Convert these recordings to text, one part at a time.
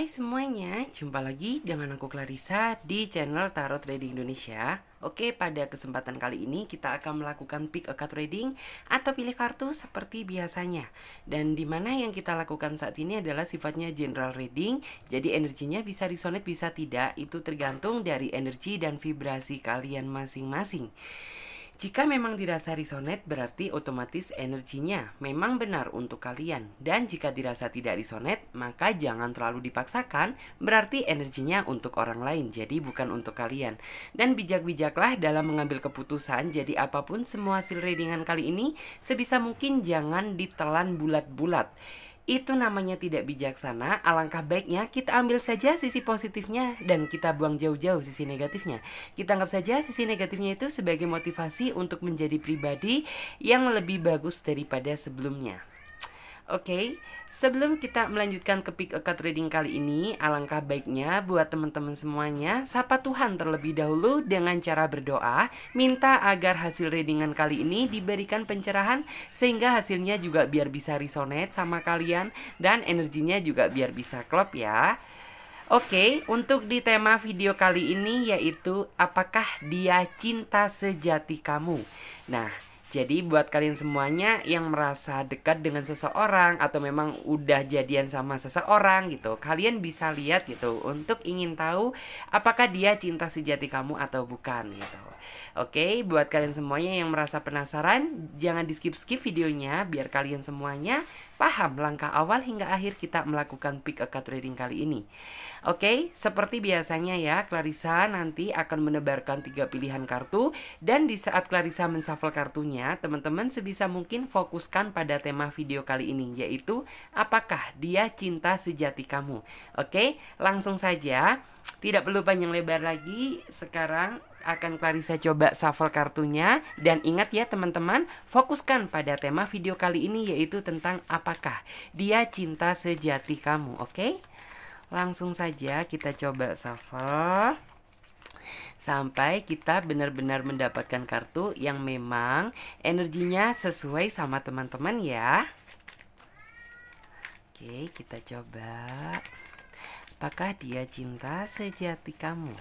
Hai semuanya, jumpa lagi dengan aku Clarissa di channel Tarot Trading Indonesia Oke, pada kesempatan kali ini kita akan melakukan pick a card trading atau pilih kartu seperti biasanya Dan dimana yang kita lakukan saat ini adalah sifatnya general reading Jadi energinya bisa resonate bisa tidak, itu tergantung dari energi dan vibrasi kalian masing-masing jika memang dirasa resonate berarti otomatis energinya memang benar untuk kalian dan jika dirasa tidak resonate maka jangan terlalu dipaksakan berarti energinya untuk orang lain jadi bukan untuk kalian dan bijak-bijaklah dalam mengambil keputusan jadi apapun semua hasil readingan kali ini sebisa mungkin jangan ditelan bulat-bulat itu namanya tidak bijaksana, alangkah baiknya kita ambil saja sisi positifnya dan kita buang jauh-jauh sisi negatifnya. Kita anggap saja sisi negatifnya itu sebagai motivasi untuk menjadi pribadi yang lebih bagus daripada sebelumnya. Oke, okay, sebelum kita melanjutkan ke pick a card reading kali ini, alangkah baiknya buat teman-teman semuanya, sapa Tuhan terlebih dahulu dengan cara berdoa, minta agar hasil readingan kali ini diberikan pencerahan sehingga hasilnya juga biar bisa resonate sama kalian dan energinya juga biar bisa klop ya. Oke, okay, untuk di tema video kali ini yaitu apakah dia cinta sejati kamu. Nah, jadi buat kalian semuanya yang merasa dekat dengan seseorang atau memang udah jadian sama seseorang gitu, kalian bisa lihat gitu untuk ingin tahu apakah dia cinta sejati kamu atau bukan gitu. Oke, buat kalian semuanya yang merasa penasaran, jangan di skip-skip videonya biar kalian semuanya paham langkah awal hingga akhir kita melakukan pick a card reading kali ini. Oke, seperti biasanya ya, Clarissa nanti akan menebarkan tiga pilihan kartu dan di saat Clarissa mensuffle kartunya, teman-teman sebisa mungkin fokuskan pada tema video kali ini yaitu apakah dia cinta sejati kamu. Oke, langsung saja tidak perlu panjang lebar lagi. Sekarang akan Clarissa coba shuffle kartunya dan ingat ya teman-teman, fokuskan pada tema video kali ini yaitu tentang apakah dia cinta sejati kamu, oke? Okay? Langsung saja kita coba shuffle sampai kita benar-benar mendapatkan kartu yang memang energinya sesuai sama teman-teman ya. Oke, kita coba. Apakah dia cinta sejati kamu?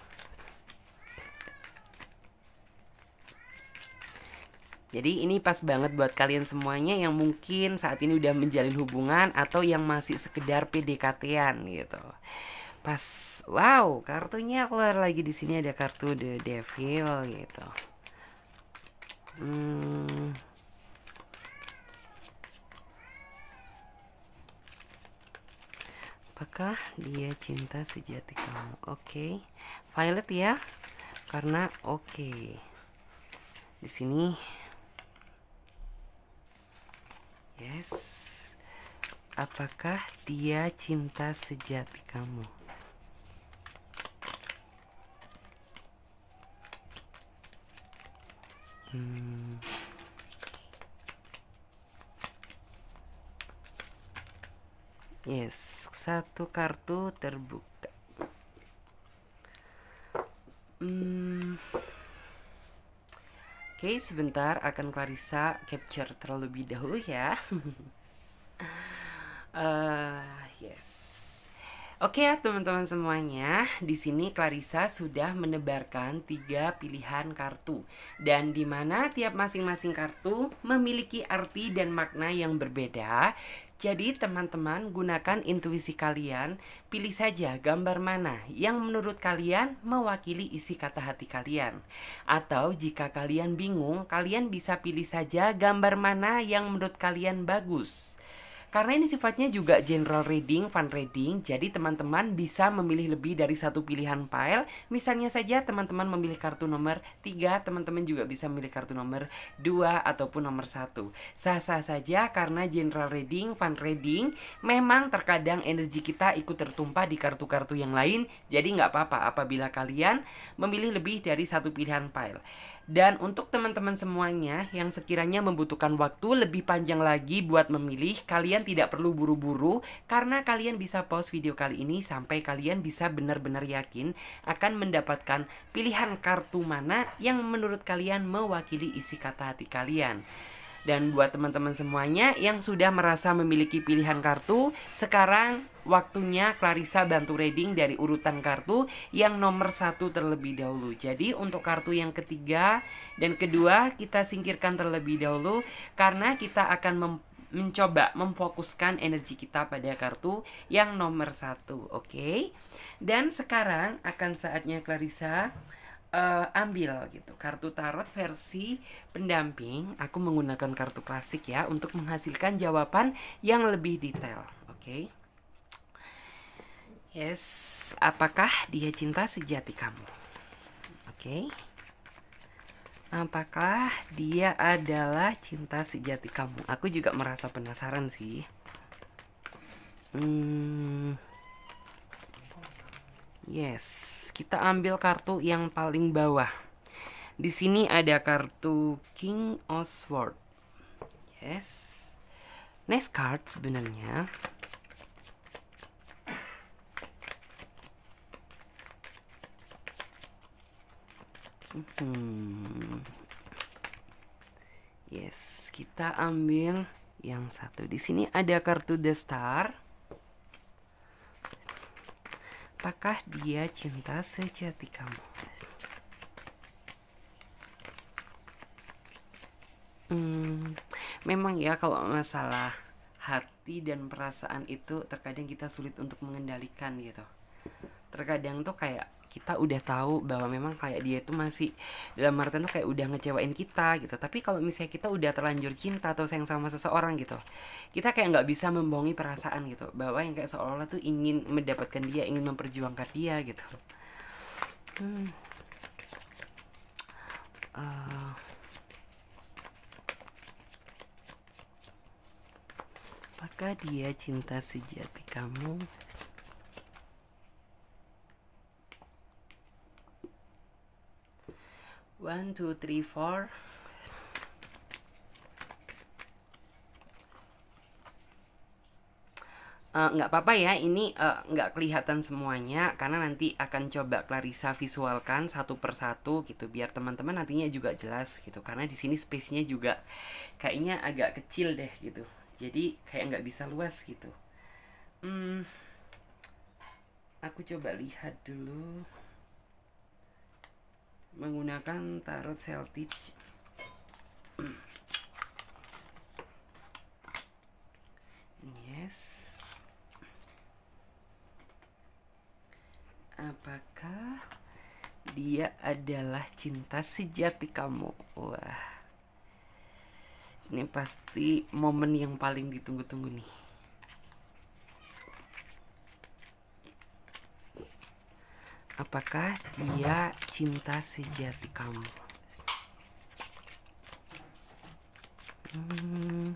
Jadi ini pas banget buat kalian semuanya yang mungkin saat ini udah menjalin hubungan atau yang masih sekedar PDKT-an gitu. Pas wow, kartunya keluar lagi di sini ada kartu The Devil gitu. Hmm. Apakah dia cinta sejati kamu? Oke. Okay. Violet ya. Karena oke. Okay. Di sini Yes. Apakah dia cinta sejati kamu? Hmm. Yes, satu kartu terbuka. Hmm. Oke, sebentar akan Clarissa capture terlebih dahulu ya. uh, yes. Oke ya teman-teman semuanya, di sini Clarissa sudah menebarkan tiga pilihan kartu dan di mana tiap masing-masing kartu memiliki arti dan makna yang berbeda jadi teman-teman gunakan intuisi kalian, pilih saja gambar mana yang menurut kalian mewakili isi kata hati kalian. Atau jika kalian bingung, kalian bisa pilih saja gambar mana yang menurut kalian bagus. Karena ini sifatnya juga general reading, fun reading, jadi teman-teman bisa memilih lebih dari satu pilihan file. Misalnya saja teman-teman memilih kartu nomor 3, teman-teman juga bisa memilih kartu nomor 2 ataupun nomor 1. Sah-sah saja karena general reading, fun reading, memang terkadang energi kita ikut tertumpah di kartu-kartu yang lain, jadi nggak apa-apa apabila kalian memilih lebih dari satu pilihan file. Dan untuk teman-teman semuanya yang sekiranya membutuhkan waktu lebih panjang lagi buat memilih, kalian tidak perlu buru-buru karena kalian bisa pause video kali ini sampai kalian bisa benar-benar yakin akan mendapatkan pilihan kartu mana yang menurut kalian mewakili isi kata hati kalian. Dan buat teman-teman semuanya yang sudah merasa memiliki pilihan kartu, sekarang Waktunya Clarissa bantu reading dari urutan kartu yang nomor satu terlebih dahulu. Jadi untuk kartu yang ketiga dan kedua kita singkirkan terlebih dahulu karena kita akan mem mencoba memfokuskan energi kita pada kartu yang nomor satu. Oke, okay? dan sekarang akan saatnya Clarissa uh, ambil gitu kartu tarot versi pendamping aku menggunakan kartu klasik ya untuk menghasilkan jawaban yang lebih detail oke okay? Yes, apakah dia cinta sejati kamu? Oke. Okay. Apakah dia adalah cinta sejati kamu? Aku juga merasa penasaran sih. Hmm. Yes, kita ambil kartu yang paling bawah. Di sini ada kartu King of Swords. Yes. Next card sebenarnya Hmm. Yes, kita ambil yang satu. Di sini ada kartu The Star. Apakah dia cinta sejati kamu? Hmm, memang ya kalau masalah hati dan perasaan itu terkadang kita sulit untuk mengendalikan gitu. Terkadang tuh kayak kita udah tahu bahwa memang kayak dia itu masih dalam artian tuh kayak udah ngecewain kita gitu tapi kalau misalnya kita udah terlanjur cinta atau sayang sama seseorang gitu kita kayak nggak bisa membohongi perasaan gitu bahwa yang kayak seolah-olah tuh ingin mendapatkan dia ingin memperjuangkan dia gitu hmm. uh. Apakah dia cinta sejati kamu? one two three four eh, nggak uh, apa-apa ya ini eh, nggak uh, kelihatan semuanya karena nanti akan coba Clarissa visualkan satu persatu gitu biar teman-teman nantinya juga jelas gitu karena di sini space-nya juga kayaknya agak kecil deh gitu jadi kayak nggak bisa luas gitu hmm, aku coba lihat dulu menggunakan tarot Celtic yes apakah dia adalah cinta sejati kamu wah ini pasti momen yang paling ditunggu-tunggu nih apakah dia cinta sejati kamu. Hmm.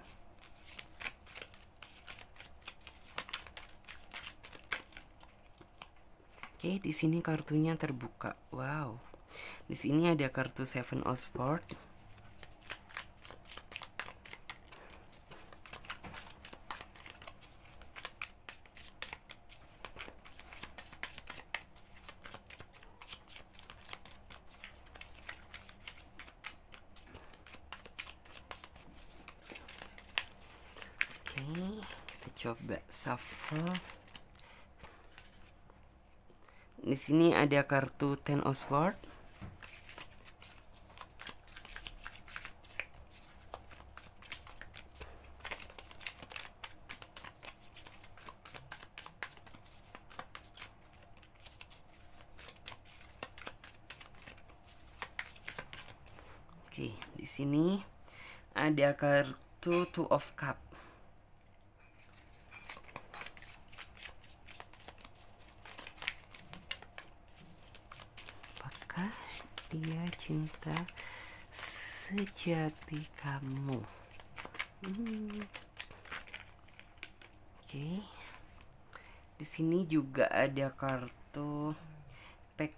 Oke, eh, okay, di sini kartunya terbuka. Wow. Di sini ada kartu Seven of Swords. shuffle di sini ada kartu Ten of Swords Oke, di sini ada kartu Two of Cup. jati kamu hmm. oke di sini juga ada kartu pack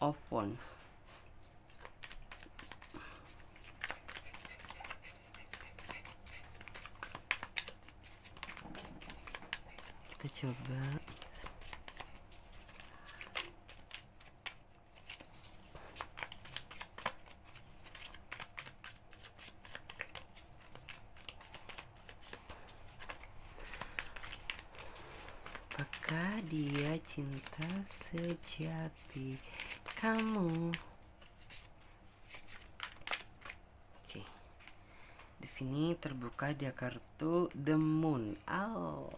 of one kita coba sejati kamu. Oke. Di sini terbuka dia kartu The Moon. Oh.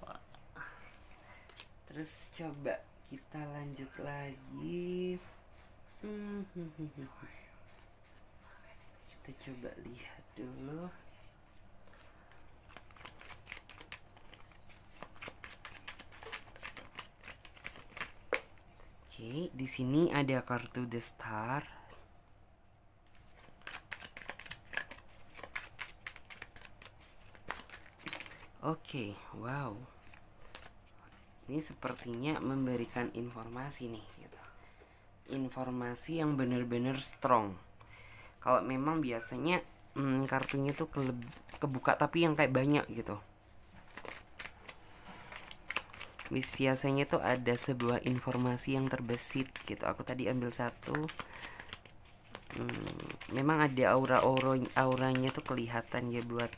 Terus coba kita lanjut lagi. Hmm, hmm, hmm, kita coba lihat dulu. Oke, di sini ada kartu The Star. Oke, wow. Ini sepertinya memberikan informasi nih gitu. Informasi yang benar-benar strong. Kalau memang biasanya hmm, kartunya tuh ke kebuka tapi yang kayak banyak gitu biasanya tuh ada sebuah informasi yang terbesit gitu aku tadi ambil satu hmm, memang ada aura aura auranya tuh kelihatan ya buat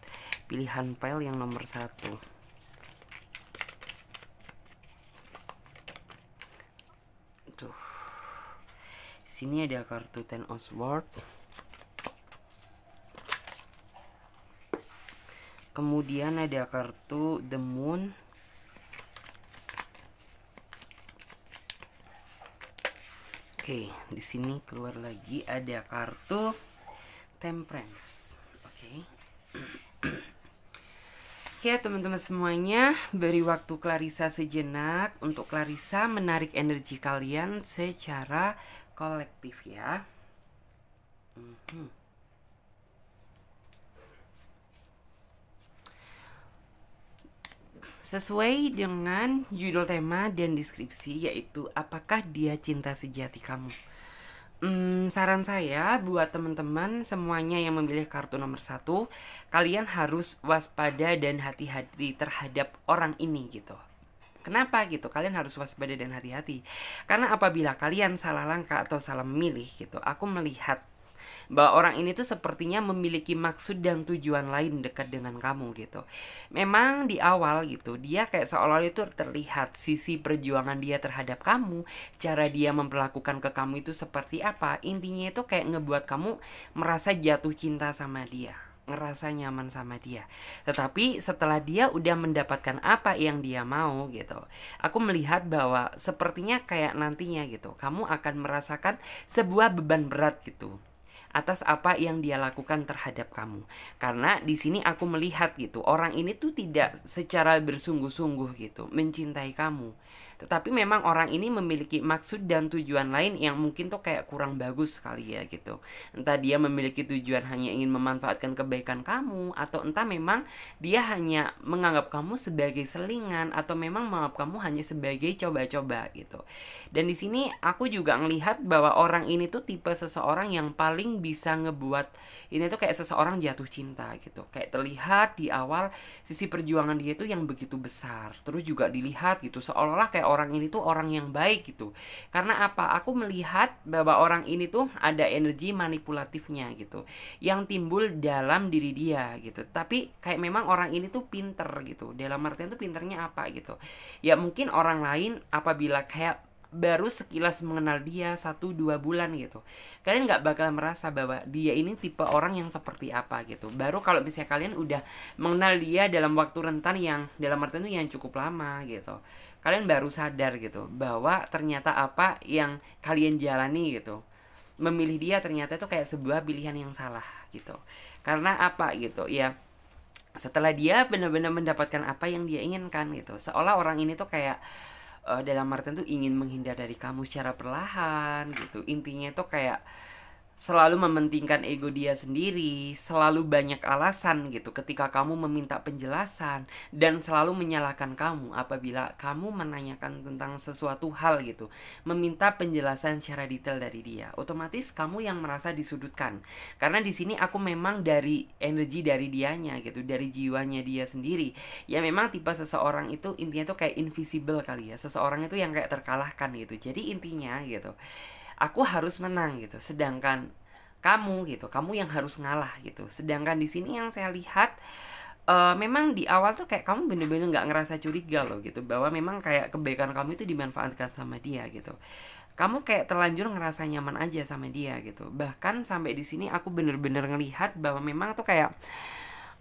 pilihan file yang nomor satu tuh sini ada kartu Ten kemudian ada kartu The Moon Oke, di sini keluar lagi ada kartu Temperance. Oke. Okay. Ya teman-teman semuanya, beri waktu Clarissa sejenak untuk Clarissa menarik energi kalian secara kolektif ya. Mm -hmm. sesuai dengan judul tema dan deskripsi yaitu apakah dia cinta sejati kamu. Hmm, saran saya buat teman-teman semuanya yang memilih kartu nomor satu, kalian harus waspada dan hati-hati terhadap orang ini gitu. Kenapa gitu? Kalian harus waspada dan hati-hati. Karena apabila kalian salah langkah atau salah memilih gitu, aku melihat bahwa orang ini tuh sepertinya memiliki maksud dan tujuan lain dekat dengan kamu gitu. Memang di awal gitu dia kayak seolah-olah itu terlihat sisi perjuangan dia terhadap kamu, cara dia memperlakukan ke kamu itu seperti apa. Intinya itu kayak ngebuat kamu merasa jatuh cinta sama dia ngerasa nyaman sama dia. Tetapi setelah dia udah mendapatkan apa yang dia mau gitu, aku melihat bahwa sepertinya kayak nantinya gitu, kamu akan merasakan sebuah beban berat gitu atas apa yang dia lakukan terhadap kamu. Karena di sini aku melihat gitu, orang ini tuh tidak secara bersungguh-sungguh gitu mencintai kamu. Tetapi memang orang ini memiliki maksud dan tujuan lain yang mungkin tuh kayak kurang bagus sekali ya gitu. Entah dia memiliki tujuan hanya ingin memanfaatkan kebaikan kamu atau entah memang dia hanya menganggap kamu sebagai selingan atau memang menganggap kamu hanya sebagai coba-coba gitu. Dan di sini aku juga ngelihat bahwa orang ini tuh tipe seseorang yang paling bisa ngebuat ini tuh kayak seseorang jatuh cinta gitu. Kayak terlihat di awal sisi perjuangan dia tuh yang begitu besar. Terus juga dilihat gitu seolah-olah kayak orang ini tuh orang yang baik gitu karena apa aku melihat bahwa orang ini tuh ada energi manipulatifnya gitu yang timbul dalam diri dia gitu tapi kayak memang orang ini tuh pinter gitu dalam artian tuh pinternya apa gitu ya mungkin orang lain apabila kayak baru sekilas mengenal dia satu dua bulan gitu kalian nggak bakal merasa bahwa dia ini tipe orang yang seperti apa gitu baru kalau misalnya kalian udah mengenal dia dalam waktu rentan yang dalam artian itu yang cukup lama gitu kalian baru sadar gitu bahwa ternyata apa yang kalian jalani gitu memilih dia ternyata itu kayak sebuah pilihan yang salah gitu karena apa gitu ya setelah dia benar-benar mendapatkan apa yang dia inginkan gitu seolah orang ini tuh kayak uh, dalam artian tuh ingin menghindar dari kamu secara perlahan gitu intinya tuh kayak selalu mementingkan ego dia sendiri, selalu banyak alasan gitu ketika kamu meminta penjelasan dan selalu menyalahkan kamu apabila kamu menanyakan tentang sesuatu hal gitu, meminta penjelasan secara detail dari dia. Otomatis kamu yang merasa disudutkan. Karena di sini aku memang dari energi dari dianya gitu, dari jiwanya dia sendiri. Ya memang tipe seseorang itu intinya tuh kayak invisible kali ya. Seseorang itu yang kayak terkalahkan gitu. Jadi intinya gitu aku harus menang gitu sedangkan kamu gitu kamu yang harus ngalah gitu sedangkan di sini yang saya lihat uh, memang di awal tuh kayak kamu bener-bener nggak ngerasa curiga loh gitu bahwa memang kayak kebaikan kamu itu dimanfaatkan sama dia gitu kamu kayak terlanjur ngerasa nyaman aja sama dia gitu bahkan sampai di sini aku bener-bener ngelihat bahwa memang tuh kayak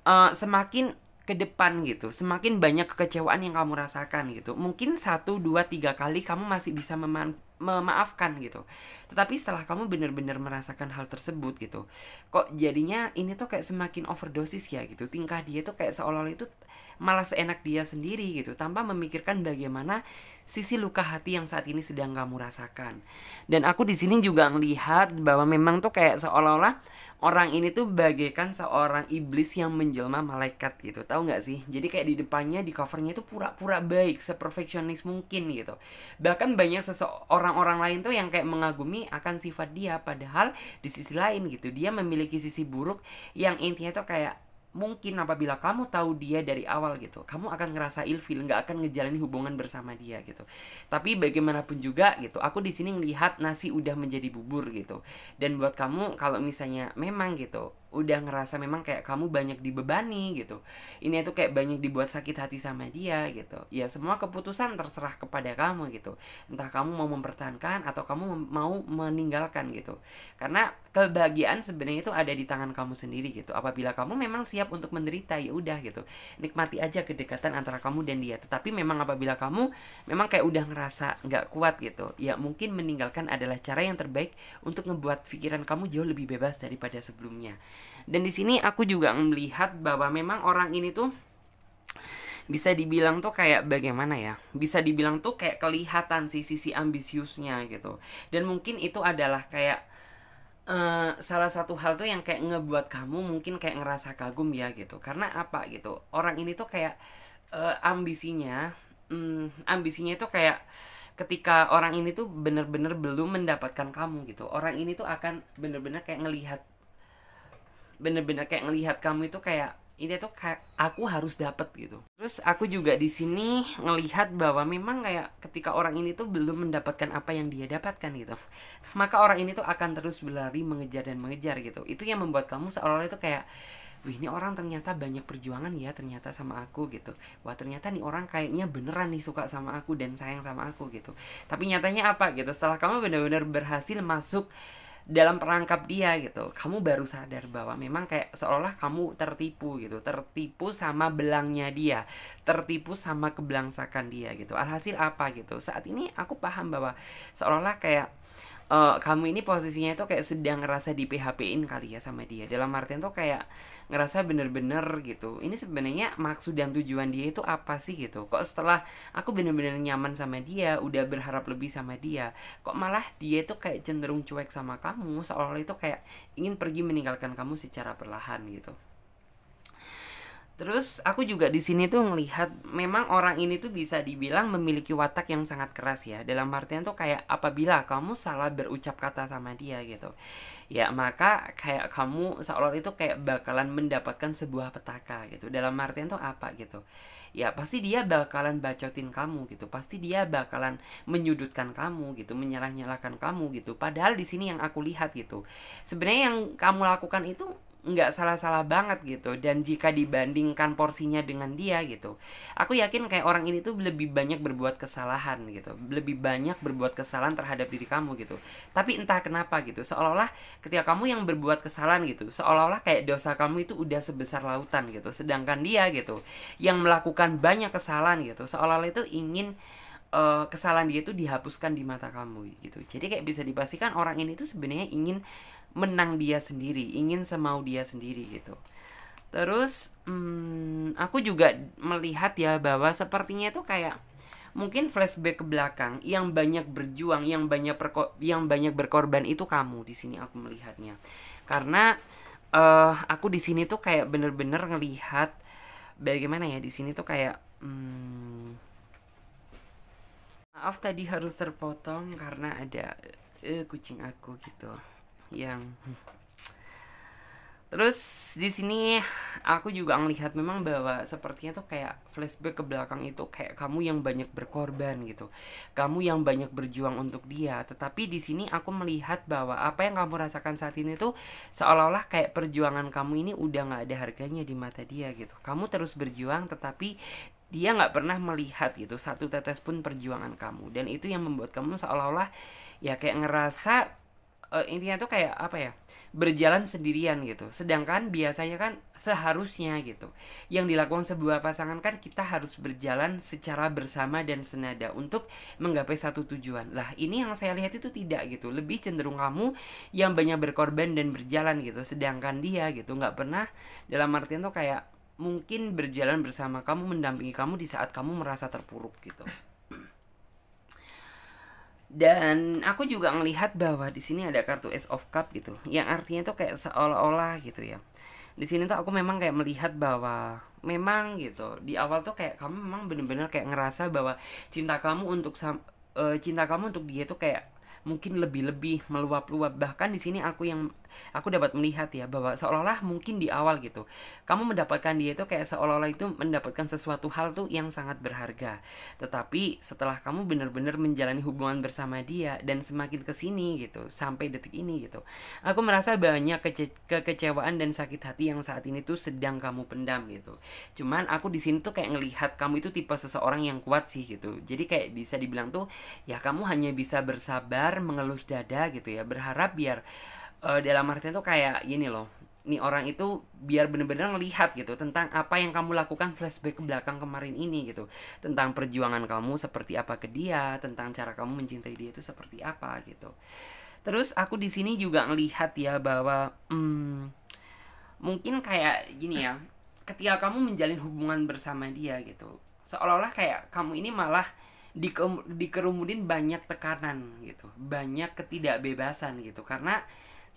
uh, semakin ke depan gitu semakin banyak kekecewaan yang kamu rasakan gitu mungkin satu dua tiga kali kamu masih bisa meman memaafkan gitu. Tetapi setelah kamu benar-benar merasakan hal tersebut gitu, kok jadinya ini tuh kayak semakin overdosis ya gitu. Tingkah dia tuh kayak seolah-olah itu malah seenak dia sendiri gitu, tanpa memikirkan bagaimana sisi luka hati yang saat ini sedang kamu rasakan. Dan aku di sini juga ngelihat bahwa memang tuh kayak seolah-olah orang ini tuh bagaikan seorang iblis yang menjelma malaikat gitu tahu nggak sih jadi kayak di depannya di covernya itu pura-pura baik seperfeksionis mungkin gitu bahkan banyak seseorang orang lain tuh yang kayak mengagumi akan sifat dia padahal di sisi lain gitu dia memiliki sisi buruk yang intinya tuh kayak mungkin apabila kamu tahu dia dari awal gitu kamu akan ngerasa ilfil nggak akan ngejalani hubungan bersama dia gitu tapi bagaimanapun juga gitu aku di sini ngelihat nasi udah menjadi bubur gitu dan buat kamu kalau misalnya memang gitu udah ngerasa memang kayak kamu banyak dibebani gitu ini itu kayak banyak dibuat sakit hati sama dia gitu ya semua keputusan terserah kepada kamu gitu entah kamu mau mempertahankan atau kamu mau meninggalkan gitu karena kebahagiaan sebenarnya itu ada di tangan kamu sendiri gitu apabila kamu memang siap untuk menderita ya udah gitu nikmati aja kedekatan antara kamu dan dia tetapi memang apabila kamu memang kayak udah ngerasa nggak kuat gitu ya mungkin meninggalkan adalah cara yang terbaik untuk ngebuat pikiran kamu jauh lebih bebas daripada sebelumnya dan di sini aku juga melihat bahwa memang orang ini tuh bisa dibilang tuh kayak bagaimana ya bisa dibilang tuh kayak kelihatan sih sisi ambisiusnya gitu dan mungkin itu adalah kayak Uh, salah satu hal tuh yang kayak ngebuat kamu mungkin kayak ngerasa kagum ya gitu karena apa gitu orang ini tuh kayak uh, ambisinya um, ambisinya itu kayak ketika orang ini tuh bener-bener belum mendapatkan kamu gitu orang ini tuh akan bener-bener kayak ngelihat bener-bener kayak ngelihat kamu itu kayak ini tuh kayak aku harus dapet gitu. Terus aku juga di sini ngelihat bahwa memang kayak ketika orang ini tuh belum mendapatkan apa yang dia dapatkan gitu. Maka orang ini tuh akan terus berlari mengejar dan mengejar gitu. Itu yang membuat kamu seolah-olah itu kayak Wih ini orang ternyata banyak perjuangan ya ternyata sama aku gitu Wah ternyata nih orang kayaknya beneran nih suka sama aku dan sayang sama aku gitu Tapi nyatanya apa gitu setelah kamu benar-benar berhasil masuk dalam perangkap dia gitu kamu baru sadar bahwa memang kayak seolah kamu tertipu gitu tertipu sama belangnya dia tertipu sama kebelangsakan dia gitu alhasil apa gitu saat ini aku paham bahwa seolah kayak uh, kamu ini posisinya itu kayak sedang ngerasa di PHP-in kali ya sama dia. Dalam artian tuh kayak ngerasa bener-bener gitu. Ini sebenarnya maksud dan tujuan dia itu apa sih gitu? Kok setelah aku bener-bener nyaman sama dia, udah berharap lebih sama dia, kok malah dia tuh kayak cenderung cuek sama kamu, seolah olah itu kayak ingin pergi meninggalkan kamu secara perlahan gitu. Terus aku juga di sini tuh ngelihat memang orang ini tuh bisa dibilang memiliki watak yang sangat keras ya. Dalam artian tuh kayak apabila kamu salah berucap kata sama dia gitu. Ya maka kayak kamu seolah itu kayak bakalan mendapatkan sebuah petaka gitu. Dalam artian tuh apa gitu. Ya pasti dia bakalan bacotin kamu gitu. Pasti dia bakalan menyudutkan kamu gitu, menyalah-nyalahkan kamu gitu. Padahal di sini yang aku lihat gitu. Sebenarnya yang kamu lakukan itu nggak salah-salah banget gitu dan jika dibandingkan porsinya dengan dia gitu aku yakin kayak orang ini tuh lebih banyak berbuat kesalahan gitu lebih banyak berbuat kesalahan terhadap diri kamu gitu tapi entah kenapa gitu seolah-olah ketika kamu yang berbuat kesalahan gitu seolah-olah kayak dosa kamu itu udah sebesar lautan gitu sedangkan dia gitu yang melakukan banyak kesalahan gitu seolah-olah itu ingin uh, kesalahan dia itu dihapuskan di mata kamu gitu jadi kayak bisa dipastikan orang ini tuh sebenarnya ingin menang dia sendiri ingin semau dia sendiri gitu terus hmm, aku juga melihat ya bahwa sepertinya itu kayak mungkin flashback ke belakang yang banyak berjuang yang banyak perko yang banyak berkorban itu kamu di sini aku melihatnya karena uh, aku di sini tuh kayak bener-bener ngelihat bagaimana ya di sini tuh kayak hmm, maaf tadi harus terpotong karena ada uh, kucing aku gitu yang terus di sini aku juga ngelihat memang bahwa sepertinya tuh kayak flashback ke belakang itu kayak kamu yang banyak berkorban gitu kamu yang banyak berjuang untuk dia tetapi di sini aku melihat bahwa apa yang kamu rasakan saat ini tuh seolah-olah kayak perjuangan kamu ini udah nggak ada harganya di mata dia gitu kamu terus berjuang tetapi dia nggak pernah melihat gitu satu tetes pun perjuangan kamu dan itu yang membuat kamu seolah-olah ya kayak ngerasa uh, intinya tuh kayak apa ya berjalan sendirian gitu sedangkan biasanya kan seharusnya gitu yang dilakukan sebuah pasangan kan kita harus berjalan secara bersama dan senada untuk menggapai satu tujuan lah ini yang saya lihat itu tidak gitu lebih cenderung kamu yang banyak berkorban dan berjalan gitu sedangkan dia gitu nggak pernah dalam artian tuh kayak mungkin berjalan bersama kamu mendampingi kamu di saat kamu merasa terpuruk gitu dan aku juga ngelihat bahwa di sini ada kartu Ace of Cup gitu yang artinya tuh kayak seolah-olah gitu ya di sini tuh aku memang kayak melihat bahwa memang gitu di awal tuh kayak kamu memang bener-bener kayak ngerasa bahwa cinta kamu untuk uh, cinta kamu untuk dia tuh kayak mungkin lebih-lebih meluap-luap bahkan di sini aku yang aku dapat melihat ya bahwa seolah-olah mungkin di awal gitu kamu mendapatkan dia itu kayak seolah-olah itu mendapatkan sesuatu hal tuh yang sangat berharga tetapi setelah kamu benar-benar menjalani hubungan bersama dia dan semakin kesini gitu sampai detik ini gitu aku merasa banyak kece kekecewaan dan sakit hati yang saat ini tuh sedang kamu pendam gitu cuman aku di sini tuh kayak ngelihat kamu itu tipe seseorang yang kuat sih gitu jadi kayak bisa dibilang tuh ya kamu hanya bisa bersabar sabar mengelus dada gitu ya berharap biar uh, dalam artian tuh kayak gini loh nih orang itu biar bener-bener ngelihat gitu tentang apa yang kamu lakukan flashback ke belakang kemarin ini gitu tentang perjuangan kamu seperti apa ke dia tentang cara kamu mencintai dia itu seperti apa gitu terus aku di sini juga ngelihat ya bahwa hmm, mungkin kayak gini ya ketika kamu menjalin hubungan bersama dia gitu seolah-olah kayak kamu ini malah di dikerumunin banyak tekanan gitu banyak ketidakbebasan gitu karena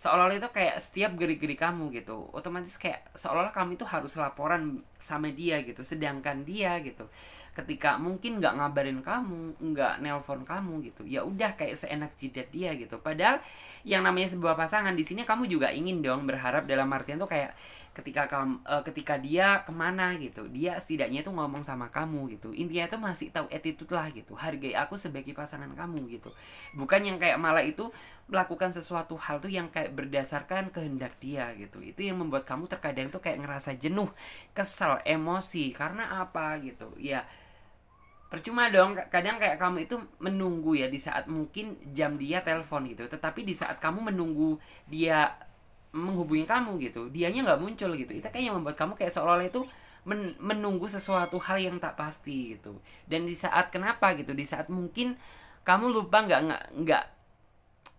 seolah-olah itu kayak setiap geri-geri kamu gitu otomatis kayak seolah-olah kamu itu harus laporan sama dia gitu sedangkan dia gitu ketika mungkin nggak ngabarin kamu nggak nelpon kamu gitu ya udah kayak seenak jidat dia gitu padahal yang namanya sebuah pasangan di sini kamu juga ingin dong berharap dalam artian tuh kayak ketika kamu uh, eh, ketika dia kemana gitu dia setidaknya tuh ngomong sama kamu gitu intinya tuh masih tahu attitude lah gitu hargai aku sebagai pasangan kamu gitu bukan yang kayak malah itu melakukan sesuatu hal tuh yang kayak berdasarkan kehendak dia gitu itu yang membuat kamu terkadang tuh kayak ngerasa jenuh kesel emosi karena apa gitu ya percuma dong kadang kayak kamu itu menunggu ya di saat mungkin jam dia telepon gitu tetapi di saat kamu menunggu dia menghubungi kamu gitu dianya nggak muncul gitu itu kayak yang membuat kamu kayak seolah-olah itu men menunggu sesuatu hal yang tak pasti gitu dan di saat kenapa gitu di saat mungkin kamu lupa nggak nggak nggak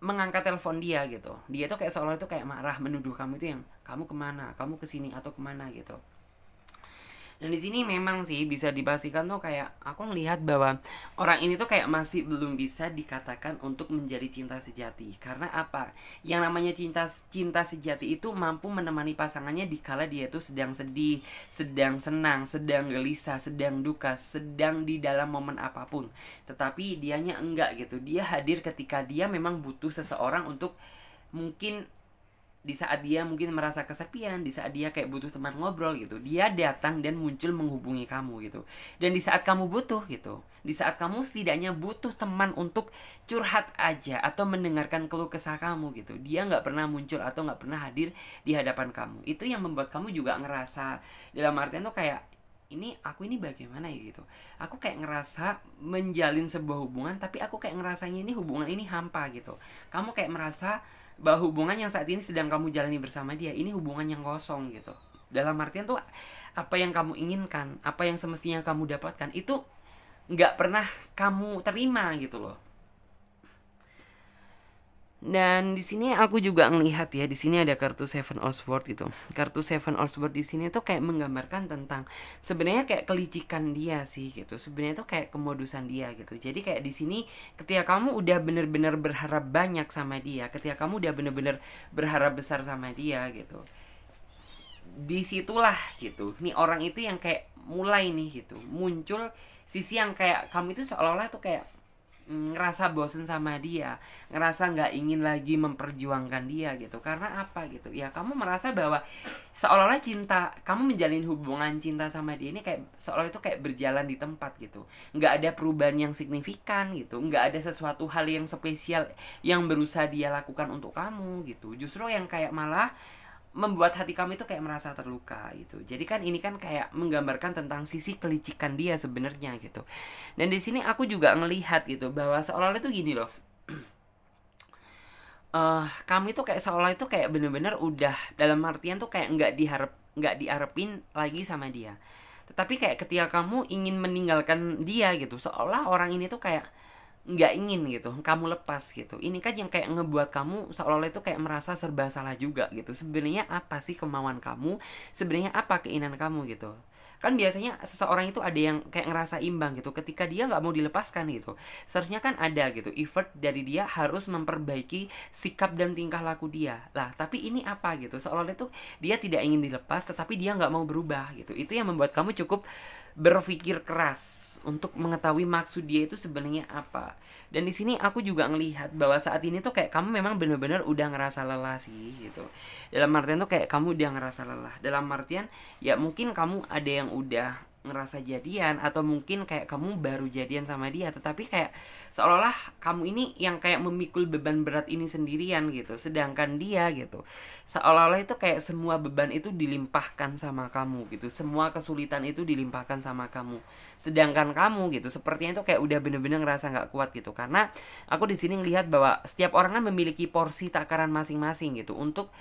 mengangkat telepon dia gitu dia tuh kayak seolah itu kayak marah menuduh kamu itu yang kamu kemana kamu kesini atau kemana gitu dan di sini memang sih bisa dipastikan tuh kayak aku ngelihat bahwa orang ini tuh kayak masih belum bisa dikatakan untuk menjadi cinta sejati karena apa yang namanya cinta cinta sejati itu mampu menemani pasangannya di kala dia tuh sedang sedih sedang senang sedang gelisah sedang duka sedang di dalam momen apapun tetapi dianya enggak gitu dia hadir ketika dia memang butuh seseorang untuk mungkin di saat dia mungkin merasa kesepian, di saat dia kayak butuh teman ngobrol gitu, dia datang dan muncul menghubungi kamu gitu. Dan di saat kamu butuh gitu, di saat kamu setidaknya butuh teman untuk curhat aja atau mendengarkan keluh kesah kamu gitu, dia nggak pernah muncul atau nggak pernah hadir di hadapan kamu. Itu yang membuat kamu juga ngerasa dalam artian tuh kayak ini aku ini bagaimana ya gitu aku kayak ngerasa menjalin sebuah hubungan tapi aku kayak ngerasanya ini hubungan ini hampa gitu kamu kayak merasa bahwa hubungan yang saat ini sedang kamu jalani bersama dia ini hubungan yang kosong gitu dalam artian tuh apa yang kamu inginkan apa yang semestinya kamu dapatkan itu nggak pernah kamu terima gitu loh dan di sini aku juga ngelihat ya, di sini ada kartu Seven of Swords itu. Kartu Seven of Swords di sini tuh kayak menggambarkan tentang sebenarnya kayak kelicikan dia sih gitu. Sebenarnya tuh kayak kemodusan dia gitu. Jadi kayak di sini ketika kamu udah bener-bener berharap banyak sama dia, ketika kamu udah bener-bener berharap besar sama dia gitu. Disitulah gitu. Nih orang itu yang kayak mulai nih gitu. Muncul sisi yang kayak kamu itu seolah-olah tuh kayak ngerasa bosen sama dia, ngerasa nggak ingin lagi memperjuangkan dia gitu. Karena apa gitu? Ya kamu merasa bahwa seolah-olah cinta, kamu menjalin hubungan cinta sama dia ini kayak seolah itu kayak berjalan di tempat gitu. Nggak ada perubahan yang signifikan gitu, nggak ada sesuatu hal yang spesial yang berusaha dia lakukan untuk kamu gitu. Justru yang kayak malah membuat hati kami itu kayak merasa terluka gitu. Jadi kan ini kan kayak menggambarkan tentang sisi kelicikan dia sebenarnya gitu. Dan di sini aku juga ngelihat gitu bahwa seolah-olah itu gini loh. Uh, kami tuh kayak seolah itu kayak bener-bener udah dalam artian tuh kayak nggak diharap nggak diarepin lagi sama dia. Tetapi kayak ketika kamu ingin meninggalkan dia gitu, seolah orang ini tuh kayak nggak ingin gitu kamu lepas gitu ini kan yang kayak ngebuat kamu seolah-olah itu kayak merasa serba salah juga gitu sebenarnya apa sih kemauan kamu sebenarnya apa keinginan kamu gitu kan biasanya seseorang itu ada yang kayak ngerasa imbang gitu ketika dia nggak mau dilepaskan gitu seharusnya kan ada gitu effort dari dia harus memperbaiki sikap dan tingkah laku dia lah tapi ini apa gitu seolah-olah itu dia tidak ingin dilepas tetapi dia nggak mau berubah gitu itu yang membuat kamu cukup berpikir keras untuk mengetahui maksud dia itu sebenarnya apa. Dan di sini aku juga ngelihat bahwa saat ini tuh kayak kamu memang bener-bener udah ngerasa lelah sih gitu. Dalam artian tuh kayak kamu udah ngerasa lelah. Dalam artian ya mungkin kamu ada yang udah ngerasa jadian atau mungkin kayak kamu baru jadian sama dia tetapi kayak seolah-olah kamu ini yang kayak memikul beban berat ini sendirian gitu sedangkan dia gitu seolah-olah itu kayak semua beban itu dilimpahkan sama kamu gitu semua kesulitan itu dilimpahkan sama kamu sedangkan kamu gitu sepertinya itu kayak udah bener-bener ngerasa nggak kuat gitu karena aku di sini ngelihat bahwa setiap orang kan memiliki porsi takaran masing-masing gitu untuk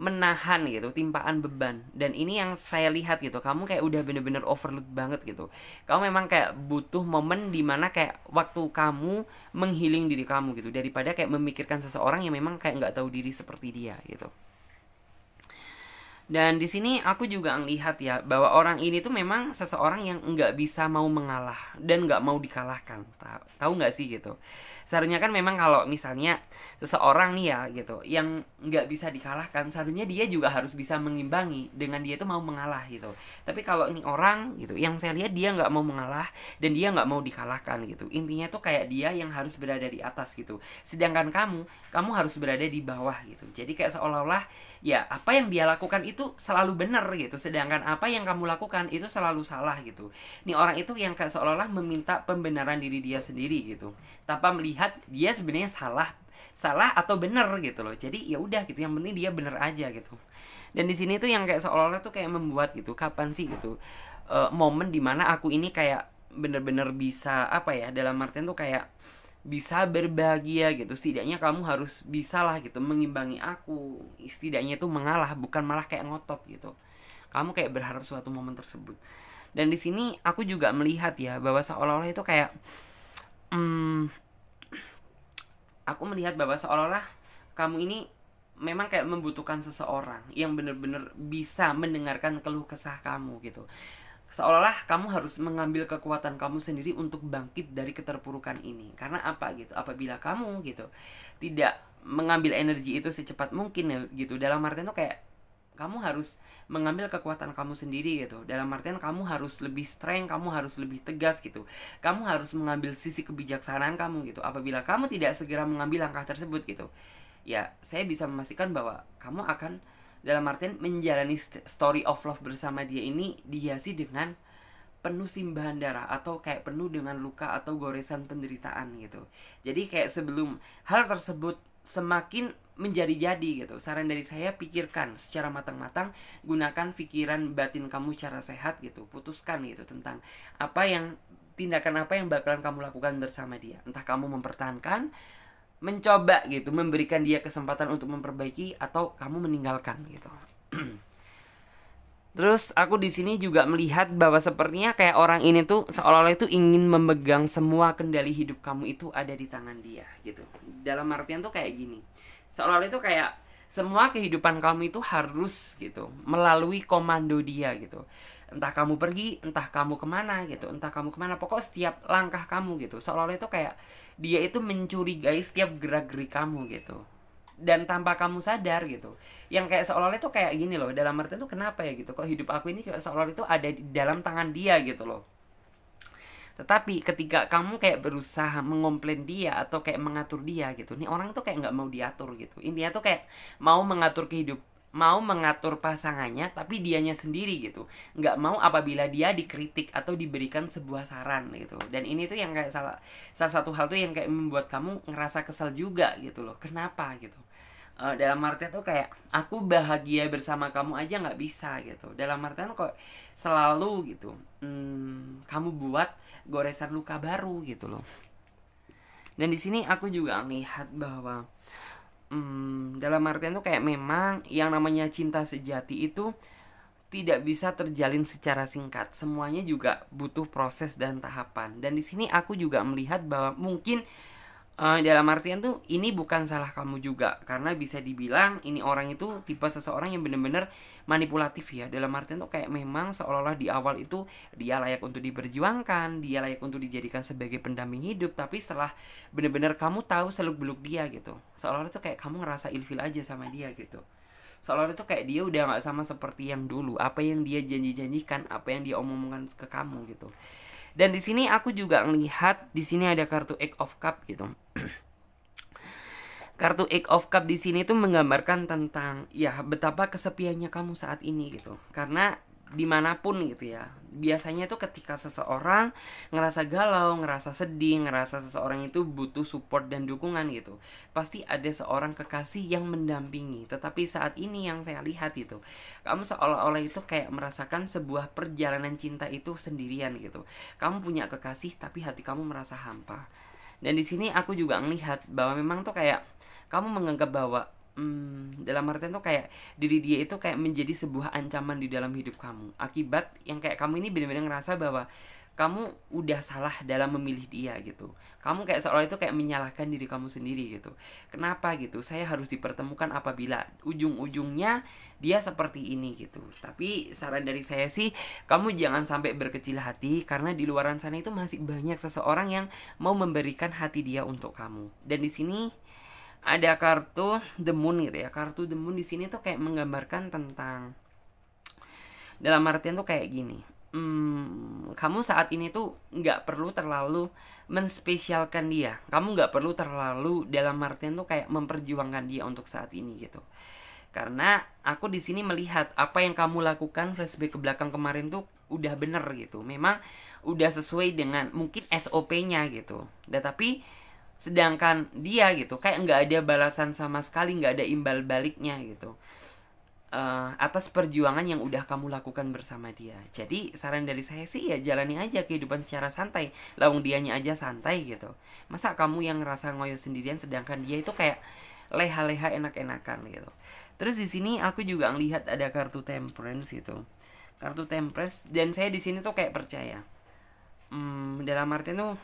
menahan gitu timpaan beban dan ini yang saya lihat gitu kamu kayak udah bener-bener overload banget gitu kamu memang kayak butuh momen dimana kayak waktu kamu menghiling diri kamu gitu daripada kayak memikirkan seseorang yang memang kayak nggak tahu diri seperti dia gitu dan di sini aku juga ngelihat ya bahwa orang ini tuh memang seseorang yang nggak bisa mau mengalah dan nggak mau dikalahkan tahu nggak sih gitu seharusnya kan memang kalau misalnya seseorang nih ya gitu yang nggak bisa dikalahkan seharusnya dia juga harus bisa mengimbangi dengan dia itu mau mengalah gitu tapi kalau ini orang gitu yang saya lihat dia nggak mau mengalah dan dia nggak mau dikalahkan gitu intinya tuh kayak dia yang harus berada di atas gitu sedangkan kamu kamu harus berada di bawah gitu jadi kayak seolah-olah ya apa yang dia lakukan itu selalu benar gitu sedangkan apa yang kamu lakukan itu selalu salah gitu nih orang itu yang seolah-olah meminta pembenaran diri dia sendiri gitu tanpa melihat dia sebenarnya salah salah atau benar gitu loh jadi ya udah gitu yang penting dia benar aja gitu dan di sini tuh yang kayak seolah-olah tuh kayak membuat gitu kapan sih gitu uh, momen dimana aku ini kayak bener-bener bisa apa ya dalam artian tuh kayak bisa berbahagia gitu setidaknya kamu harus bisa lah gitu mengimbangi aku setidaknya itu mengalah bukan malah kayak ngotot gitu kamu kayak berharap suatu momen tersebut dan di sini aku juga melihat ya bahwa seolah-olah itu kayak hmm, aku melihat bahwa seolah-olah kamu ini memang kayak membutuhkan seseorang yang bener-bener bisa mendengarkan keluh kesah kamu gitu seolah-olah kamu harus mengambil kekuatan kamu sendiri untuk bangkit dari keterpurukan ini karena apa gitu apabila kamu gitu tidak mengambil energi itu secepat mungkin ya gitu dalam artian tuh kayak kamu harus mengambil kekuatan kamu sendiri gitu dalam artian kamu harus lebih strength kamu harus lebih tegas gitu kamu harus mengambil sisi kebijaksanaan kamu gitu apabila kamu tidak segera mengambil langkah tersebut gitu ya saya bisa memastikan bahwa kamu akan dalam artian menjalani story of love bersama dia ini dihiasi dengan penuh simbahan darah atau kayak penuh dengan luka atau goresan penderitaan gitu. Jadi kayak sebelum hal tersebut semakin menjadi-jadi gitu. Saran dari saya pikirkan secara matang-matang, gunakan pikiran batin kamu cara sehat gitu. Putuskan gitu tentang apa yang tindakan apa yang bakalan kamu lakukan bersama dia. Entah kamu mempertahankan mencoba gitu memberikan dia kesempatan untuk memperbaiki atau kamu meninggalkan gitu terus aku di sini juga melihat bahwa sepertinya kayak orang ini tuh seolah-olah itu ingin memegang semua kendali hidup kamu itu ada di tangan dia gitu dalam artian tuh kayak gini seolah-olah itu kayak semua kehidupan kamu itu harus gitu melalui komando dia gitu entah kamu pergi entah kamu kemana gitu entah kamu kemana pokok setiap langkah kamu gitu seolah-olah itu kayak dia itu mencurigai setiap gerak gerik kamu gitu dan tanpa kamu sadar gitu yang kayak seolah-olah itu kayak gini loh dalam arti itu kenapa ya gitu kok hidup aku ini kayak seolah-olah itu ada di dalam tangan dia gitu loh tetapi ketika kamu kayak berusaha mengomplain dia atau kayak mengatur dia gitu, nih orang tuh kayak nggak mau diatur gitu. Intinya tuh kayak mau mengatur kehidup mau mengatur pasangannya tapi dianya sendiri gitu nggak mau apabila dia dikritik atau diberikan sebuah saran gitu dan ini tuh yang kayak salah salah satu hal tuh yang kayak membuat kamu ngerasa kesel juga gitu loh kenapa gitu uh, dalam artian tuh kayak aku bahagia bersama kamu aja nggak bisa gitu dalam artian kok selalu gitu hmm, kamu buat goresan luka baru gitu loh dan di sini aku juga melihat bahwa hmm, dalam artian tuh kayak memang yang namanya cinta sejati itu tidak bisa terjalin secara singkat. Semuanya juga butuh proses dan tahapan. Dan di sini aku juga melihat bahwa mungkin Eh, dalam artian tuh ini bukan salah kamu juga karena bisa dibilang ini orang itu tipe seseorang yang bener-bener manipulatif ya dalam artian tuh kayak memang seolah-olah di awal itu dia layak untuk diperjuangkan dia layak untuk dijadikan sebagai pendamping hidup tapi setelah bener-bener kamu tahu seluk beluk dia gitu seolah-olah tuh kayak kamu ngerasa ilfil aja sama dia gitu seolah-olah tuh kayak dia udah nggak sama seperti yang dulu apa yang dia janji-janjikan apa yang dia omongkan ke kamu gitu dan di sini aku juga melihat di sini ada kartu Eight of Cup gitu. kartu Eight of Cup di sini tuh menggambarkan tentang ya betapa kesepiannya kamu saat ini gitu. Karena dimanapun gitu ya biasanya itu ketika seseorang ngerasa galau, ngerasa sedih, ngerasa seseorang itu butuh support dan dukungan gitu. Pasti ada seorang kekasih yang mendampingi. Tetapi saat ini yang saya lihat itu, kamu seolah-olah itu kayak merasakan sebuah perjalanan cinta itu sendirian gitu. Kamu punya kekasih tapi hati kamu merasa hampa. Dan di sini aku juga melihat bahwa memang tuh kayak kamu menganggap bahwa hmm, dalam artian tuh kayak diri dia itu kayak menjadi sebuah ancaman di dalam hidup kamu akibat yang kayak kamu ini benar-benar ngerasa bahwa kamu udah salah dalam memilih dia gitu kamu kayak seolah itu kayak menyalahkan diri kamu sendiri gitu kenapa gitu saya harus dipertemukan apabila ujung-ujungnya dia seperti ini gitu tapi saran dari saya sih kamu jangan sampai berkecil hati karena di luaran sana itu masih banyak seseorang yang mau memberikan hati dia untuk kamu dan di sini ada kartu the moon gitu ya kartu the moon di sini tuh kayak menggambarkan tentang dalam artian tuh kayak gini hmm, kamu saat ini tuh nggak perlu terlalu menspesialkan dia kamu nggak perlu terlalu dalam artian tuh kayak memperjuangkan dia untuk saat ini gitu karena aku di sini melihat apa yang kamu lakukan flashback ke belakang kemarin tuh udah bener gitu memang udah sesuai dengan mungkin SOP-nya gitu tetapi tapi sedangkan dia gitu kayak nggak ada balasan sama sekali nggak ada imbal baliknya gitu uh, atas perjuangan yang udah kamu lakukan bersama dia jadi saran dari saya sih ya jalani aja kehidupan secara santai lawang dianya aja santai gitu masa kamu yang ngerasa ngoyo sendirian sedangkan dia itu kayak leha-leha enak-enakan gitu terus di sini aku juga ngelihat ada kartu temperance gitu kartu temperance dan saya di sini tuh kayak percaya hmm, dalam artian tuh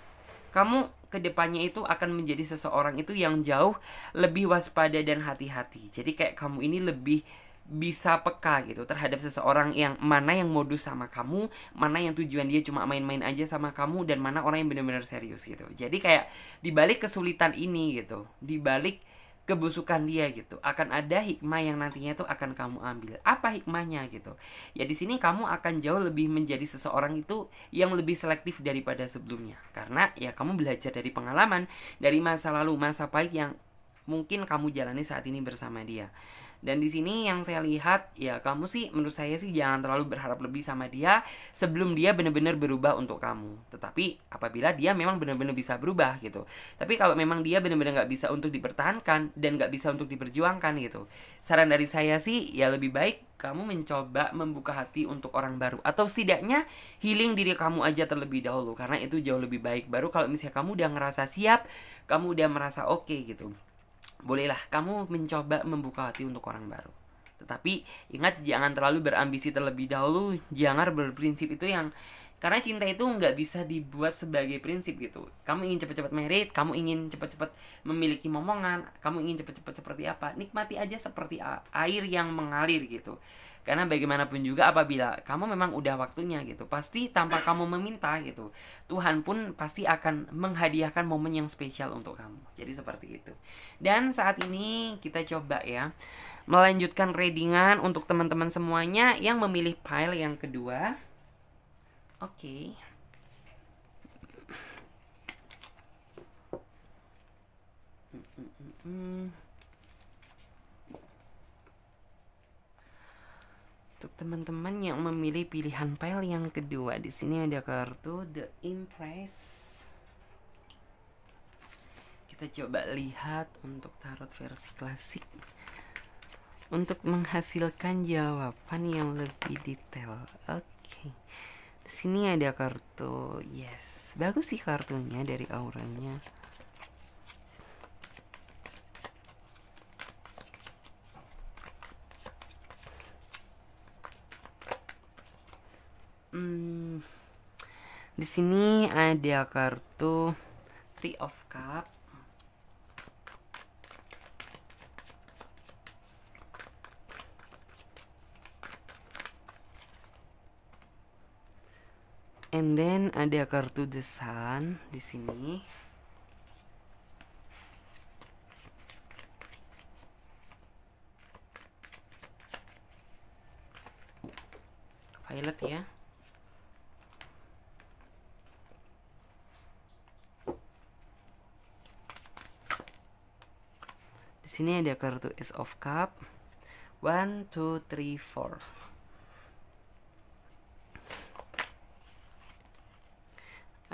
kamu kedepannya itu akan menjadi seseorang itu yang jauh lebih waspada dan hati-hati. Jadi kayak kamu ini lebih bisa peka gitu terhadap seseorang yang mana yang modus sama kamu, mana yang tujuan dia cuma main-main aja sama kamu dan mana orang yang benar-benar serius gitu. Jadi kayak dibalik kesulitan ini gitu, dibalik kebusukan dia gitu akan ada hikmah yang nantinya tuh akan kamu ambil apa hikmahnya gitu ya di sini kamu akan jauh lebih menjadi seseorang itu yang lebih selektif daripada sebelumnya karena ya kamu belajar dari pengalaman dari masa lalu masa pahit yang mungkin kamu jalani saat ini bersama dia dan di sini yang saya lihat ya kamu sih menurut saya sih jangan terlalu berharap lebih sama dia sebelum dia benar-benar berubah untuk kamu. Tetapi apabila dia memang benar-benar bisa berubah gitu. Tapi kalau memang dia benar-benar nggak bisa untuk dipertahankan dan nggak bisa untuk diperjuangkan gitu. Saran dari saya sih ya lebih baik kamu mencoba membuka hati untuk orang baru atau setidaknya healing diri kamu aja terlebih dahulu karena itu jauh lebih baik. Baru kalau misalnya kamu udah ngerasa siap, kamu udah merasa oke okay, gitu bolehlah kamu mencoba membuka hati untuk orang baru. Tetapi ingat jangan terlalu berambisi terlebih dahulu, jangan berprinsip itu yang karena cinta itu nggak bisa dibuat sebagai prinsip gitu. Kamu ingin cepat-cepat merit, kamu ingin cepat-cepat memiliki momongan, kamu ingin cepat-cepat seperti apa, nikmati aja seperti air yang mengalir gitu. Karena bagaimanapun juga apabila kamu memang udah waktunya gitu, pasti tanpa kamu meminta gitu, Tuhan pun pasti akan menghadiahkan momen yang spesial untuk kamu. Jadi seperti itu. Dan saat ini kita coba ya melanjutkan readingan untuk teman-teman semuanya yang memilih pile yang kedua. Oke. Okay. Mm-hmm. Hmm, hmm, hmm. teman-teman yang memilih pilihan pile yang kedua di sini ada kartu The Impress kita coba lihat untuk tarot versi klasik untuk menghasilkan jawaban yang lebih detail oke okay. di sini ada kartu yes bagus sih kartunya dari auranya Hmm, di sini ada kartu Three of Cup and then ada kartu The Sun di sini sini ada kartu Ace of Cup. One, two, three, four.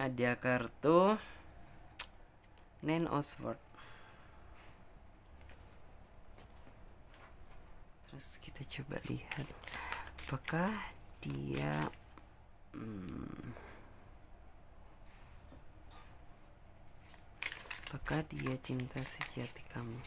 Ada kartu Nine of Swords. Terus kita coba lihat apakah dia hmm, apakah dia cinta sejati kamu?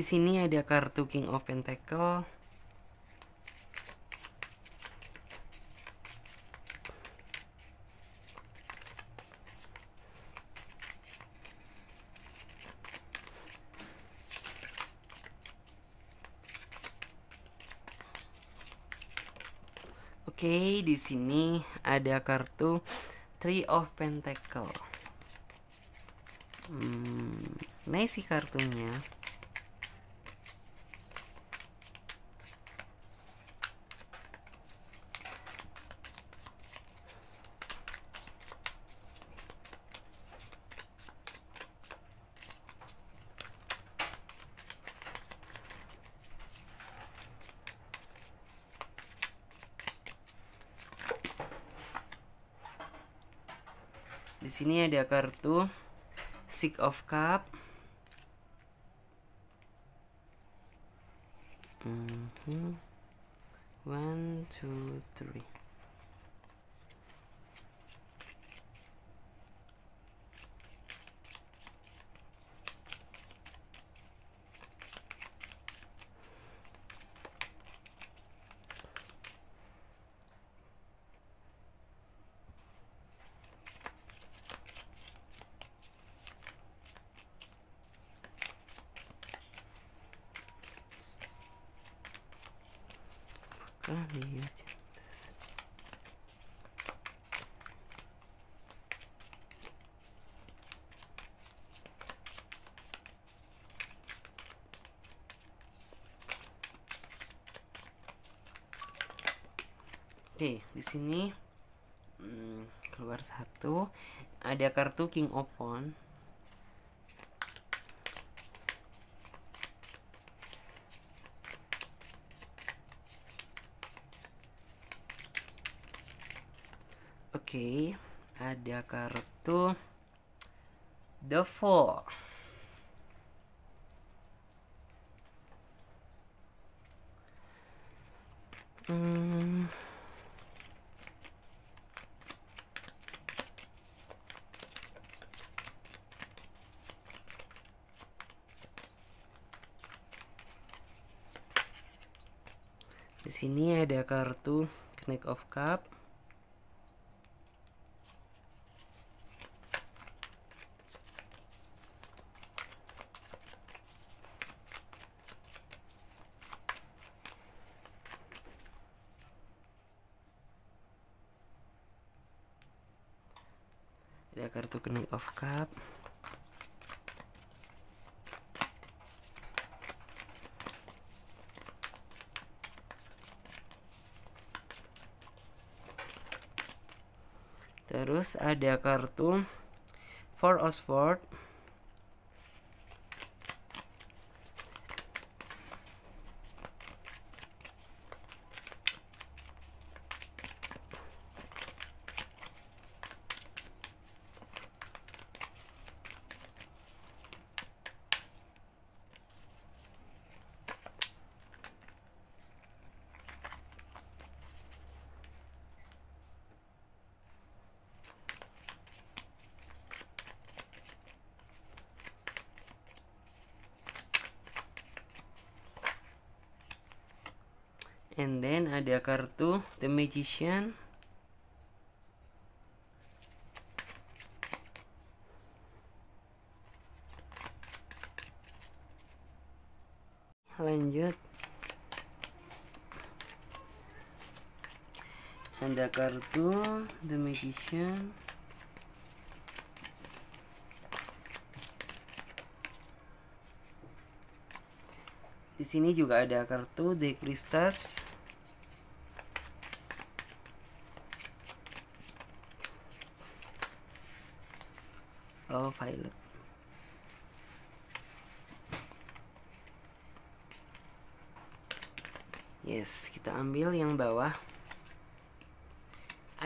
di sini ada kartu King of Pentacle Oke, okay, di sini ada kartu Three of Pentacle. Hmm, nice sih kartunya. di sini ada kartu Six of Cup. Mm -hmm. One, two, three. looking upon Oke, okay, ada kartu The Four. technique of cup terus ada kartu Four of Swords and then ada kartu the magician lanjut ada kartu the magician di sini juga ada kartu the Crystals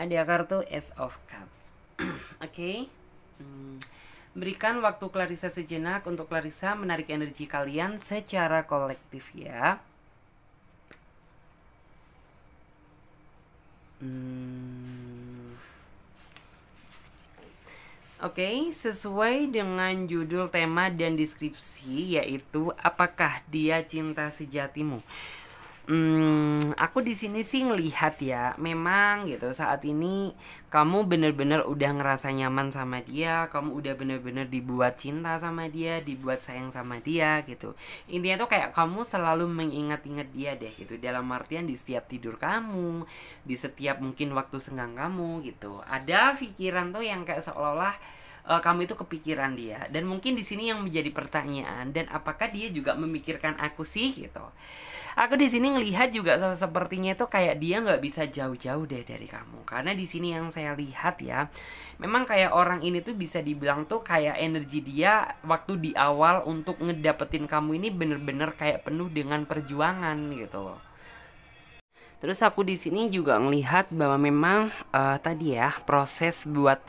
ada kartu S of Cup. Oke. okay. Hmm. Berikan waktu Clarissa sejenak untuk Clarissa menarik energi kalian secara kolektif ya. Hmm. Oke, okay, sesuai dengan judul tema dan deskripsi yaitu apakah dia cinta sejatimu. Hmm, aku di sini sih ngelihat ya, memang gitu saat ini kamu bener-bener udah ngerasa nyaman sama dia, kamu udah bener-bener dibuat cinta sama dia, dibuat sayang sama dia gitu. Intinya tuh kayak kamu selalu mengingat-ingat dia deh gitu, dalam artian di setiap tidur kamu, di setiap mungkin waktu senggang kamu gitu. Ada pikiran tuh yang kayak seolah-olah uh, kamu itu kepikiran dia dan mungkin di sini yang menjadi pertanyaan dan apakah dia juga memikirkan aku sih gitu aku di sini ngelihat juga sepertinya itu kayak dia nggak bisa jauh-jauh deh dari kamu karena di sini yang saya lihat ya memang kayak orang ini tuh bisa dibilang tuh kayak energi dia waktu di awal untuk ngedapetin kamu ini bener-bener kayak penuh dengan perjuangan gitu loh Terus aku di sini juga melihat bahwa memang uh, tadi ya proses buat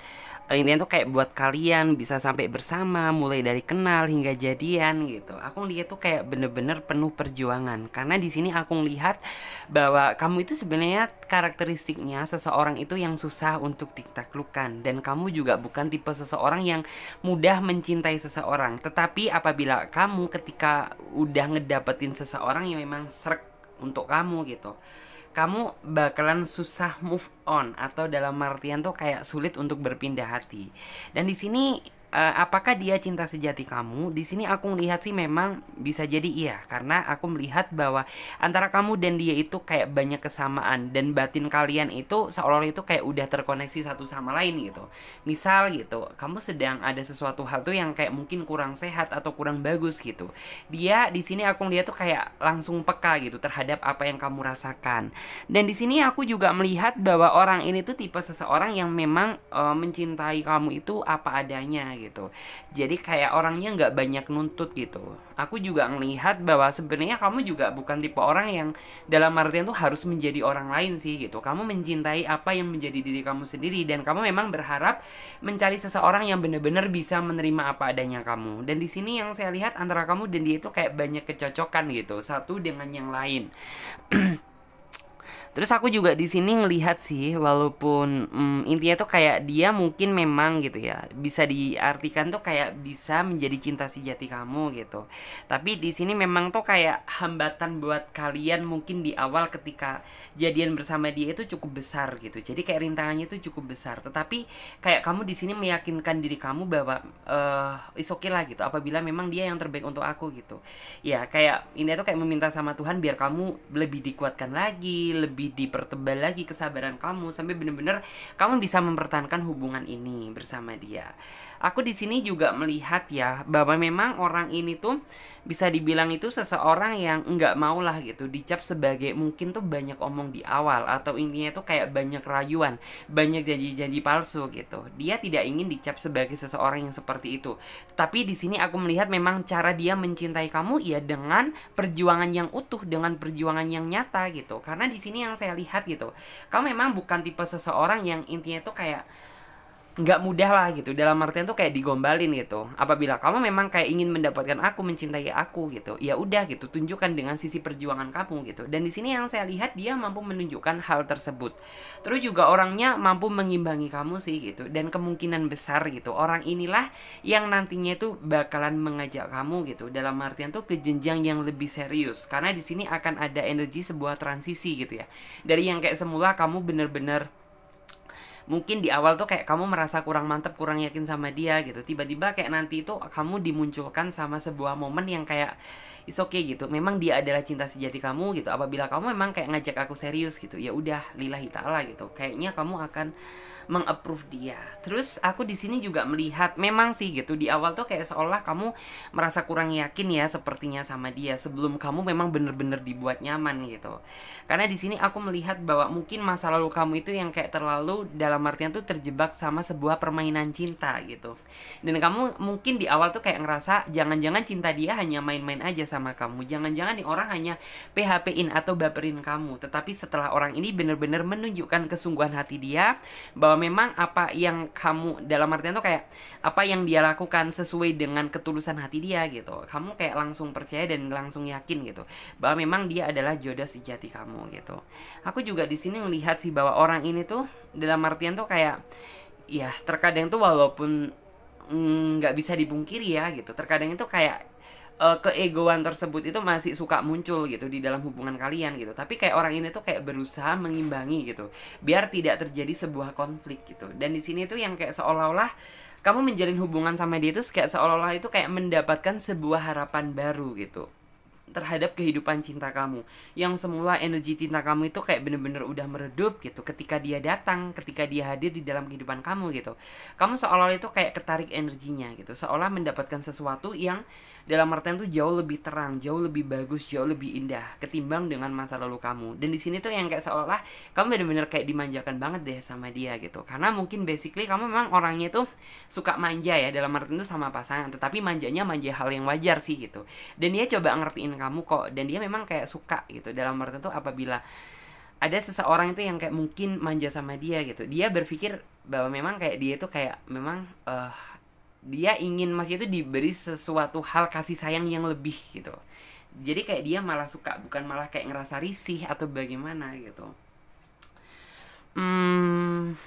intinya tuh kayak buat kalian bisa sampai bersama mulai dari kenal hingga jadian gitu aku lihat tuh kayak bener-bener penuh perjuangan karena di sini aku lihat bahwa kamu itu sebenarnya karakteristiknya seseorang itu yang susah untuk ditaklukkan dan kamu juga bukan tipe seseorang yang mudah mencintai seseorang tetapi apabila kamu ketika udah ngedapetin seseorang yang memang serk untuk kamu gitu kamu bakalan susah move on atau dalam artian tuh kayak sulit untuk berpindah hati. Dan di sini uh, apakah dia cinta sejati kamu? Di sini aku melihat sih memang bisa jadi iya karena aku melihat bahwa antara kamu dan dia itu kayak banyak kesamaan dan batin kalian itu seolah-olah itu kayak udah terkoneksi satu sama lain gitu. Misal gitu, kamu sedang ada sesuatu hal tuh yang kayak mungkin kurang sehat atau kurang bagus gitu. Dia di sini aku melihat tuh kayak langsung peka gitu terhadap apa yang kamu rasakan. Dan di sini aku juga melihat bahwa orang ini tuh tipe seseorang yang memang uh, mencintai kamu itu apa adanya gitu gitu jadi kayak orangnya nggak banyak nuntut gitu aku juga ngelihat bahwa sebenarnya kamu juga bukan tipe orang yang dalam artian tuh harus menjadi orang lain sih gitu kamu mencintai apa yang menjadi diri kamu sendiri dan kamu memang berharap mencari seseorang yang benar-benar bisa menerima apa adanya kamu dan di sini yang saya lihat antara kamu dan dia itu kayak banyak kecocokan gitu satu dengan yang lain Terus aku juga di sini ngelihat sih walaupun hmm, intinya tuh kayak dia mungkin memang gitu ya bisa diartikan tuh kayak bisa menjadi cinta sejati kamu gitu. Tapi di sini memang tuh kayak hambatan buat kalian mungkin di awal ketika jadian bersama dia itu cukup besar gitu. Jadi kayak rintangannya itu cukup besar. Tetapi kayak kamu di sini meyakinkan diri kamu bahwa uh, eh, is okay lah gitu. Apabila memang dia yang terbaik untuk aku gitu. Ya kayak ini tuh kayak meminta sama Tuhan biar kamu lebih dikuatkan lagi, lebih lebih dipertebal lagi kesabaran kamu sampai bener-bener kamu bisa mempertahankan hubungan ini bersama dia aku di sini juga melihat ya bahwa memang orang ini tuh bisa dibilang itu seseorang yang nggak mau lah gitu dicap sebagai mungkin tuh banyak omong di awal atau intinya tuh kayak banyak rayuan, banyak janji-janji palsu gitu. Dia tidak ingin dicap sebagai seseorang yang seperti itu. Tapi di sini aku melihat memang cara dia mencintai kamu ya dengan perjuangan yang utuh, dengan perjuangan yang nyata gitu. Karena di sini yang saya lihat gitu, kamu memang bukan tipe seseorang yang intinya tuh kayak nggak mudah lah gitu dalam artian tuh kayak digombalin gitu apabila kamu memang kayak ingin mendapatkan aku mencintai aku gitu ya udah gitu tunjukkan dengan sisi perjuangan kamu gitu dan di sini yang saya lihat dia mampu menunjukkan hal tersebut terus juga orangnya mampu mengimbangi kamu sih gitu dan kemungkinan besar gitu orang inilah yang nantinya itu bakalan mengajak kamu gitu dalam artian tuh ke jenjang yang lebih serius karena di sini akan ada energi sebuah transisi gitu ya dari yang kayak semula kamu bener-bener mungkin di awal tuh kayak kamu merasa kurang mantep kurang yakin sama dia gitu tiba-tiba kayak nanti itu kamu dimunculkan sama sebuah momen yang kayak it's okay gitu memang dia adalah cinta sejati kamu gitu apabila kamu memang kayak ngajak aku serius gitu ya udah lillahi taala gitu kayaknya kamu akan mengapprove dia terus aku di sini juga melihat memang sih gitu di awal tuh kayak seolah kamu merasa kurang yakin ya sepertinya sama dia sebelum kamu memang bener-bener dibuat nyaman gitu karena di sini aku melihat bahwa mungkin masa lalu kamu itu yang kayak terlalu dalam artian tuh terjebak sama sebuah permainan cinta gitu dan kamu mungkin di awal tuh kayak ngerasa jangan-jangan cinta dia hanya main-main aja sama kamu. Jangan-jangan nih orang hanya PHP-in atau baperin kamu, tetapi setelah orang ini benar-benar menunjukkan kesungguhan hati dia bahwa memang apa yang kamu dalam artian tuh kayak apa yang dia lakukan sesuai dengan ketulusan hati dia gitu. Kamu kayak langsung percaya dan langsung yakin gitu bahwa memang dia adalah jodoh sejati kamu gitu. Aku juga di sini melihat sih bahwa orang ini tuh dalam artian tuh kayak ya terkadang tuh walaupun mm, nggak mm, bisa dibungkiri ya gitu terkadang itu kayak uh, keegoan tersebut itu masih suka muncul gitu di dalam hubungan kalian gitu tapi kayak orang ini tuh kayak berusaha mengimbangi gitu biar tidak terjadi sebuah konflik gitu dan di sini tuh yang kayak seolah-olah kamu menjalin hubungan sama dia itu kayak seolah-olah itu kayak mendapatkan sebuah harapan baru gitu terhadap kehidupan cinta kamu yang semula energi cinta kamu itu kayak bener-bener udah meredup gitu ketika dia datang ketika dia hadir di dalam kehidupan kamu gitu kamu seolah-olah itu kayak ketarik energinya gitu seolah mendapatkan sesuatu yang dalam artian tuh jauh lebih terang jauh lebih bagus jauh lebih indah ketimbang dengan masa lalu kamu dan di sini tuh yang kayak seolah kamu bener-bener kayak dimanjakan banget deh sama dia gitu karena mungkin basically kamu memang orangnya tuh suka manja ya dalam artian tuh sama pasangan tetapi manjanya manja hal yang wajar sih gitu dan dia coba ngertiin kamu kok dan dia memang kayak suka gitu dalam artian tuh apabila ada seseorang itu yang kayak mungkin manja sama dia gitu dia berpikir bahwa memang kayak dia tuh kayak memang uh, dia ingin maksudnya itu diberi sesuatu hal kasih sayang yang lebih gitu jadi kayak dia malah suka bukan malah kayak ngerasa risih atau bagaimana gitu hmm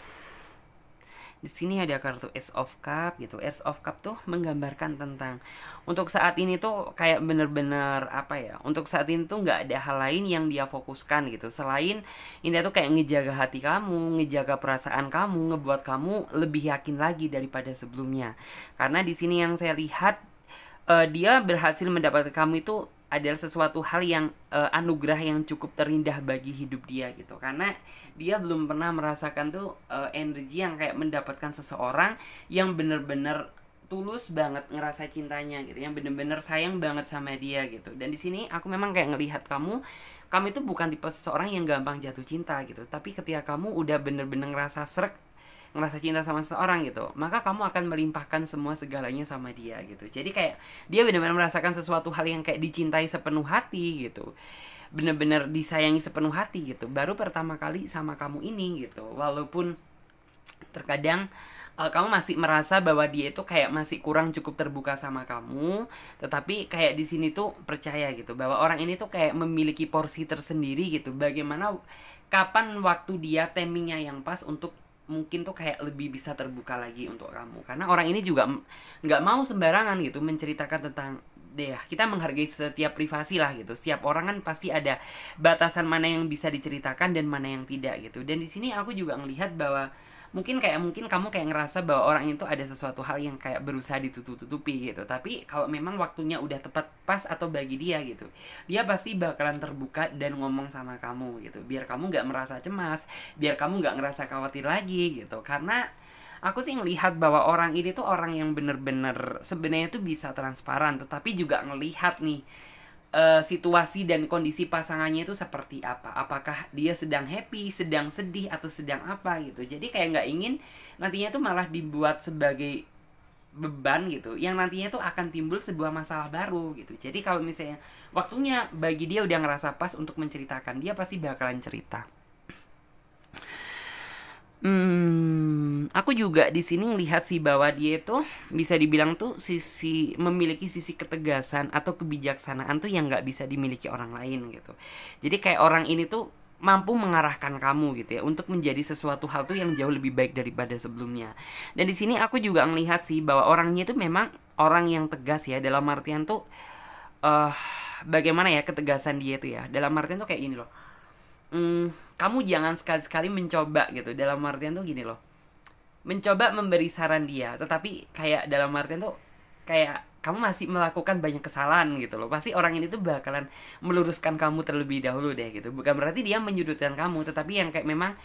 di sini ada kartu Ace of Cup gitu Ace of Cup tuh menggambarkan tentang untuk saat ini tuh kayak bener-bener apa ya untuk saat ini tuh nggak ada hal lain yang dia fokuskan gitu selain ini tuh kayak ngejaga hati kamu ngejaga perasaan kamu ngebuat kamu lebih yakin lagi daripada sebelumnya karena di sini yang saya lihat uh, dia berhasil mendapatkan kamu itu adalah sesuatu hal yang uh, anugerah yang cukup terindah bagi hidup dia gitu karena dia belum pernah merasakan tuh uh, energi yang kayak mendapatkan seseorang yang bener-bener tulus banget ngerasa cintanya gitu yang bener-bener sayang banget sama dia gitu dan di sini aku memang kayak ngelihat kamu kamu itu bukan tipe seseorang yang gampang jatuh cinta gitu tapi ketika kamu udah bener-bener ngerasa serak ngerasa cinta sama seseorang gitu maka kamu akan melimpahkan semua segalanya sama dia gitu jadi kayak dia benar-benar merasakan sesuatu hal yang kayak dicintai sepenuh hati gitu bener-bener disayangi sepenuh hati gitu baru pertama kali sama kamu ini gitu walaupun terkadang eh, kamu masih merasa bahwa dia itu kayak masih kurang cukup terbuka sama kamu tetapi kayak di sini tuh percaya gitu bahwa orang ini tuh kayak memiliki porsi tersendiri gitu bagaimana kapan waktu dia timingnya yang pas untuk mungkin tuh kayak lebih bisa terbuka lagi untuk kamu karena orang ini juga nggak mau sembarangan gitu menceritakan tentang deh kita menghargai setiap privasi lah gitu setiap orang kan pasti ada batasan mana yang bisa diceritakan dan mana yang tidak gitu dan di sini aku juga melihat bahwa mungkin kayak mungkin kamu kayak ngerasa bahwa orang itu ada sesuatu hal yang kayak berusaha ditutup-tutupi gitu tapi kalau memang waktunya udah tepat pas atau bagi dia gitu dia pasti bakalan terbuka dan ngomong sama kamu gitu biar kamu nggak merasa cemas biar kamu nggak ngerasa khawatir lagi gitu karena aku sih ngelihat bahwa orang ini tuh orang yang bener-bener sebenarnya tuh bisa transparan tetapi juga ngelihat nih Eh, situasi dan kondisi pasangannya itu seperti apa apakah dia sedang happy sedang sedih atau sedang apa gitu jadi kayak nggak ingin nantinya tuh malah dibuat sebagai beban gitu yang nantinya tuh akan timbul sebuah masalah baru gitu jadi kalau misalnya waktunya bagi dia udah ngerasa pas untuk menceritakan dia pasti bakalan cerita hmm aku juga di sini ngelihat sih bahwa dia itu bisa dibilang tuh sisi memiliki sisi ketegasan atau kebijaksanaan tuh yang nggak bisa dimiliki orang lain gitu. Jadi kayak orang ini tuh mampu mengarahkan kamu gitu ya untuk menjadi sesuatu hal tuh yang jauh lebih baik daripada sebelumnya. Dan di sini aku juga ngelihat sih bahwa orangnya itu memang orang yang tegas ya dalam artian tuh uh, bagaimana ya ketegasan dia itu ya dalam artian tuh kayak ini loh. Hmm, kamu jangan sekali-sekali mencoba gitu dalam artian tuh gini loh mencoba memberi saran dia tetapi kayak dalam artian tuh kayak kamu masih melakukan banyak kesalahan gitu loh pasti orang ini tuh bakalan meluruskan kamu terlebih dahulu deh gitu bukan berarti dia menyudutkan kamu tetapi yang kayak memang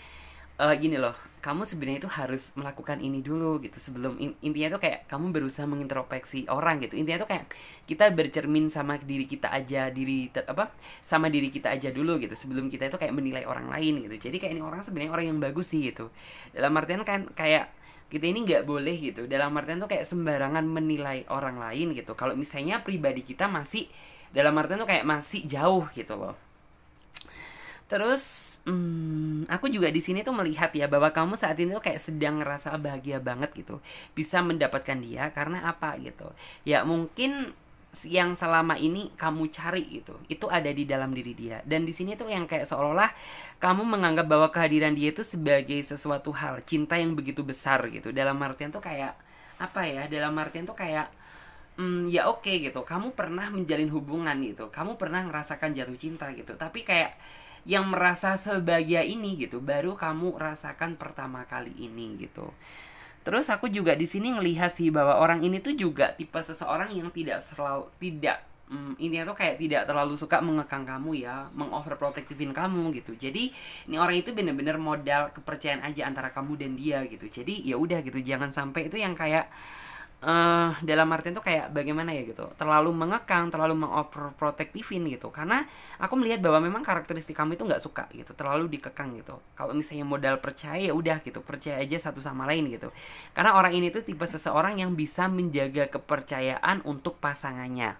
uh, gini loh kamu sebenarnya itu harus melakukan ini dulu gitu sebelum in, intinya tuh kayak kamu berusaha mengintrospeksi orang gitu intinya tuh kayak kita bercermin sama diri kita aja diri apa sama diri kita aja dulu gitu sebelum kita itu kayak menilai orang lain gitu jadi kayak ini orang sebenarnya orang yang bagus sih gitu dalam artian kan kayak kita ini nggak boleh gitu dalam artian tuh kayak sembarangan menilai orang lain gitu kalau misalnya pribadi kita masih dalam artian tuh kayak masih jauh gitu loh terus Hmm, aku juga di sini tuh melihat ya bahwa kamu saat ini tuh kayak sedang ngerasa bahagia banget gitu bisa mendapatkan dia karena apa gitu ya mungkin yang selama ini kamu cari gitu itu ada di dalam diri dia dan di sini tuh yang kayak seolah-olah kamu menganggap bahwa kehadiran dia itu sebagai sesuatu hal cinta yang begitu besar gitu dalam artian tuh kayak apa ya dalam artian tuh kayak Hmm, ya oke okay, gitu kamu pernah menjalin hubungan gitu kamu pernah ngerasakan jatuh cinta gitu tapi kayak yang merasa sebahagia ini gitu baru kamu rasakan pertama kali ini gitu terus aku juga di sini ngelihat sih bahwa orang ini tuh juga tipe seseorang yang tidak selalu tidak hmm, ini tuh kayak tidak terlalu suka mengekang kamu ya, mengoverprotektifin kamu gitu. Jadi ini orang itu bener-bener modal kepercayaan aja antara kamu dan dia gitu. Jadi ya udah gitu, jangan sampai itu yang kayak uh, dalam artian tuh kayak bagaimana ya gitu terlalu mengekang terlalu mengoverprotektifin gitu karena aku melihat bahwa memang karakteristik kamu itu nggak suka gitu terlalu dikekang gitu kalau misalnya modal percaya ya udah gitu percaya aja satu sama lain gitu karena orang ini tuh tipe seseorang yang bisa menjaga kepercayaan untuk pasangannya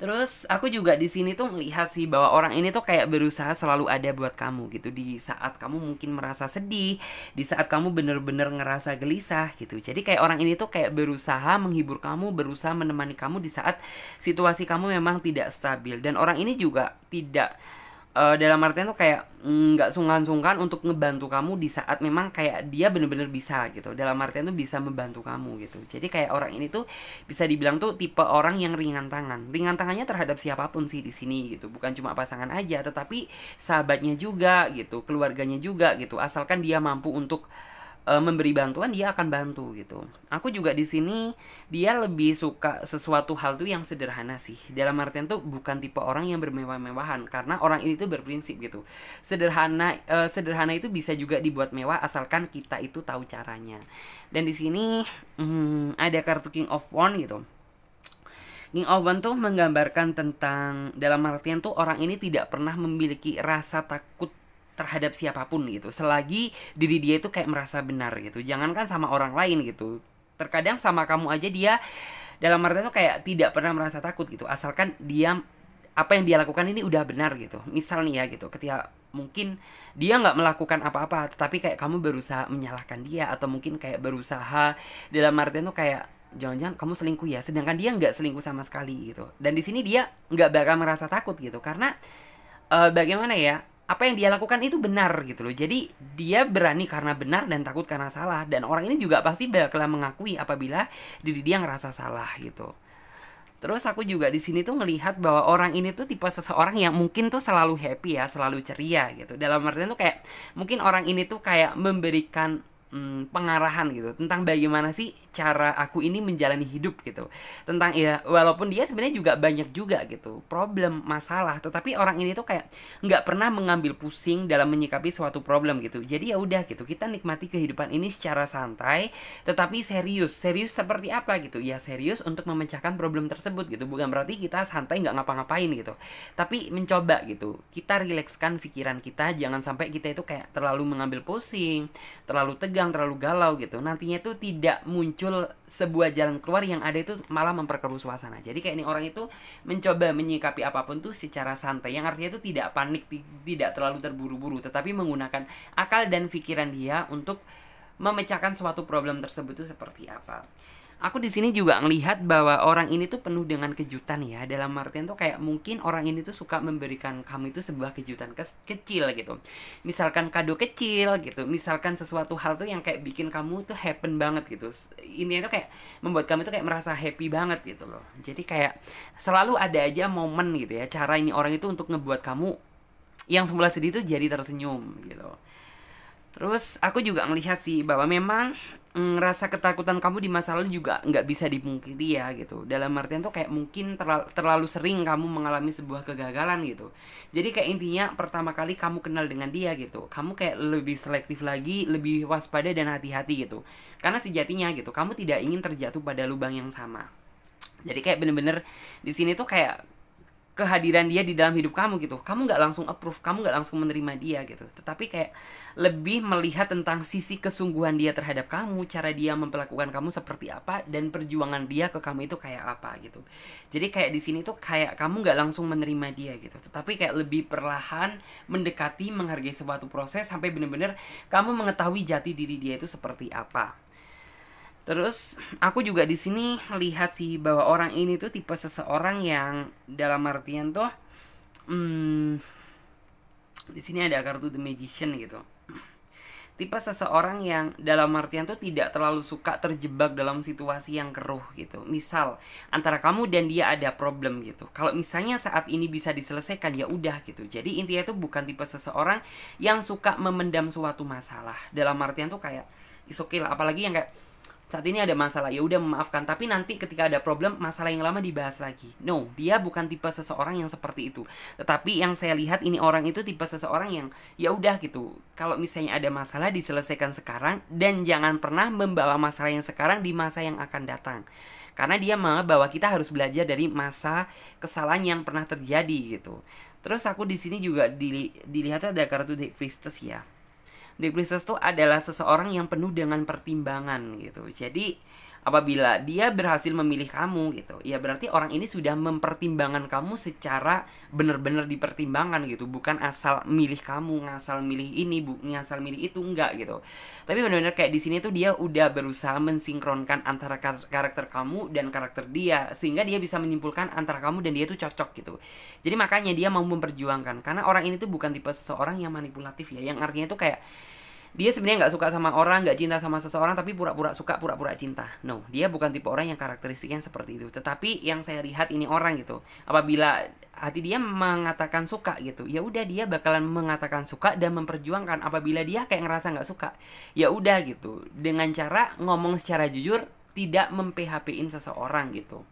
Terus aku juga di sini tuh melihat sih bahwa orang ini tuh kayak berusaha selalu ada buat kamu gitu di saat kamu mungkin merasa sedih, di saat kamu bener-bener ngerasa gelisah gitu. Jadi kayak orang ini tuh kayak berusaha menghibur kamu, berusaha menemani kamu di saat situasi kamu memang tidak stabil dan orang ini juga tidak uh, dalam artian tuh kayak nggak mm, sungkan-sungkan untuk ngebantu kamu di saat memang kayak dia bener-bener bisa gitu dalam artian tuh bisa membantu kamu gitu jadi kayak orang ini tuh bisa dibilang tuh tipe orang yang ringan tangan ringan tangannya terhadap siapapun sih di sini gitu bukan cuma pasangan aja tetapi sahabatnya juga gitu keluarganya juga gitu asalkan dia mampu untuk Eh, memberi bantuan dia akan bantu gitu aku juga di sini dia lebih suka sesuatu hal tuh yang sederhana sih dalam artian tuh bukan tipe orang yang bermewah-mewahan karena orang ini tuh berprinsip gitu sederhana e, sederhana itu bisa juga dibuat mewah asalkan kita itu tahu caranya dan di sini hmm, ada kartu King of One gitu King of One tuh menggambarkan tentang dalam artian tuh orang ini tidak pernah memiliki rasa takut terhadap siapapun gitu selagi diri dia itu kayak merasa benar gitu jangankan sama orang lain gitu terkadang sama kamu aja dia dalam artian tuh kayak tidak pernah merasa takut gitu asalkan dia apa yang dia lakukan ini udah benar gitu Misalnya ya gitu ketika mungkin dia nggak melakukan apa-apa tetapi kayak kamu berusaha menyalahkan dia atau mungkin kayak berusaha dalam artian tuh kayak jangan-jangan kamu selingkuh ya sedangkan dia nggak selingkuh sama sekali gitu dan di sini dia nggak bakal merasa takut gitu karena uh, bagaimana ya apa yang dia lakukan itu benar gitu loh. Jadi dia berani karena benar dan takut karena salah dan orang ini juga pasti bakal mengakui apabila diri dia ngerasa salah gitu. Terus aku juga di sini tuh ngelihat bahwa orang ini tuh tipe seseorang yang mungkin tuh selalu happy ya, selalu ceria gitu. Dalam artian tuh kayak mungkin orang ini tuh kayak memberikan hmm, pengarahan gitu tentang bagaimana sih cara aku ini menjalani hidup gitu tentang ya walaupun dia sebenarnya juga banyak juga gitu problem masalah tetapi orang ini tuh kayak nggak pernah mengambil pusing dalam menyikapi suatu problem gitu jadi ya udah gitu kita nikmati kehidupan ini secara santai tetapi serius serius seperti apa gitu ya serius untuk memecahkan problem tersebut gitu bukan berarti kita santai nggak ngapa-ngapain gitu tapi mencoba gitu kita rilekskan pikiran kita jangan sampai kita itu kayak terlalu mengambil pusing terlalu tegang tegang, terlalu galau gitu. Nantinya itu tidak muncul sebuah jalan keluar yang ada itu malah memperkeruh suasana. Jadi kayak ini orang itu mencoba menyikapi apapun tuh secara santai yang artinya itu tidak panik, tidak terlalu terburu-buru, tetapi menggunakan akal dan pikiran dia untuk memecahkan suatu problem tersebut itu seperti apa aku di sini juga ngelihat bahwa orang ini tuh penuh dengan kejutan ya dalam artian tuh kayak mungkin orang ini tuh suka memberikan kamu itu sebuah kejutan ke kecil gitu misalkan kado kecil gitu misalkan sesuatu hal tuh yang kayak bikin kamu tuh happen banget gitu ini itu kayak membuat kamu tuh kayak merasa happy banget gitu loh jadi kayak selalu ada aja momen gitu ya cara ini orang itu untuk ngebuat kamu yang semula sedih tuh jadi tersenyum gitu terus aku juga melihat sih bahwa memang ngerasa ketakutan kamu di masa lalu juga nggak bisa dipungkiri ya gitu dalam artian tuh kayak mungkin terlalu, terlalu sering kamu mengalami sebuah kegagalan gitu jadi kayak intinya pertama kali kamu kenal dengan dia gitu kamu kayak lebih selektif lagi lebih waspada dan hati-hati gitu karena sejatinya gitu kamu tidak ingin terjatuh pada lubang yang sama jadi kayak bener-bener di sini tuh kayak kehadiran dia di dalam hidup kamu gitu kamu nggak langsung approve kamu nggak langsung menerima dia gitu tetapi kayak lebih melihat tentang sisi kesungguhan dia terhadap kamu cara dia memperlakukan kamu seperti apa dan perjuangan dia ke kamu itu kayak apa gitu jadi kayak di sini tuh kayak kamu nggak langsung menerima dia gitu tetapi kayak lebih perlahan mendekati menghargai suatu proses sampai bener-bener kamu mengetahui jati diri dia itu seperti apa Terus aku juga di sini lihat sih bahwa orang ini tuh tipe seseorang yang dalam artian tuh hmm, di sini ada kartu The Magician gitu. Tipe seseorang yang dalam artian tuh tidak terlalu suka terjebak dalam situasi yang keruh gitu. Misal antara kamu dan dia ada problem gitu. Kalau misalnya saat ini bisa diselesaikan ya udah gitu. Jadi intinya tuh bukan tipe seseorang yang suka memendam suatu masalah. Dalam artian tuh kayak isokil okay apalagi yang kayak saat ini ada masalah ya udah memaafkan tapi nanti ketika ada problem masalah yang lama dibahas lagi no dia bukan tipe seseorang yang seperti itu tetapi yang saya lihat ini orang itu tipe seseorang yang ya udah gitu kalau misalnya ada masalah diselesaikan sekarang dan jangan pernah membawa masalah yang sekarang di masa yang akan datang karena dia mau bahwa kita harus belajar dari masa kesalahan yang pernah terjadi gitu terus aku di sini juga dilihat ada kartu The Priestess ya Princess tuh adalah seseorang yang penuh dengan pertimbangan gitu. Jadi apabila dia berhasil memilih kamu gitu ya berarti orang ini sudah mempertimbangkan kamu secara benar-benar dipertimbangkan gitu bukan asal milih kamu ngasal milih ini bu ngasal milih itu enggak gitu tapi benar-benar kayak di sini tuh dia udah berusaha mensinkronkan antara karakter kamu dan karakter dia sehingga dia bisa menyimpulkan antara kamu dan dia tuh cocok gitu jadi makanya dia mau memperjuangkan karena orang ini tuh bukan tipe seseorang yang manipulatif ya yang artinya tuh kayak dia sebenarnya nggak suka sama orang, nggak cinta sama seseorang, tapi pura-pura suka, pura-pura cinta. No, dia bukan tipe orang yang karakteristiknya seperti itu. Tetapi yang saya lihat ini orang gitu, apabila hati dia mengatakan suka gitu, ya udah dia bakalan mengatakan suka dan memperjuangkan. Apabila dia kayak ngerasa nggak suka, ya udah gitu, dengan cara ngomong secara jujur, tidak memphpin seseorang gitu.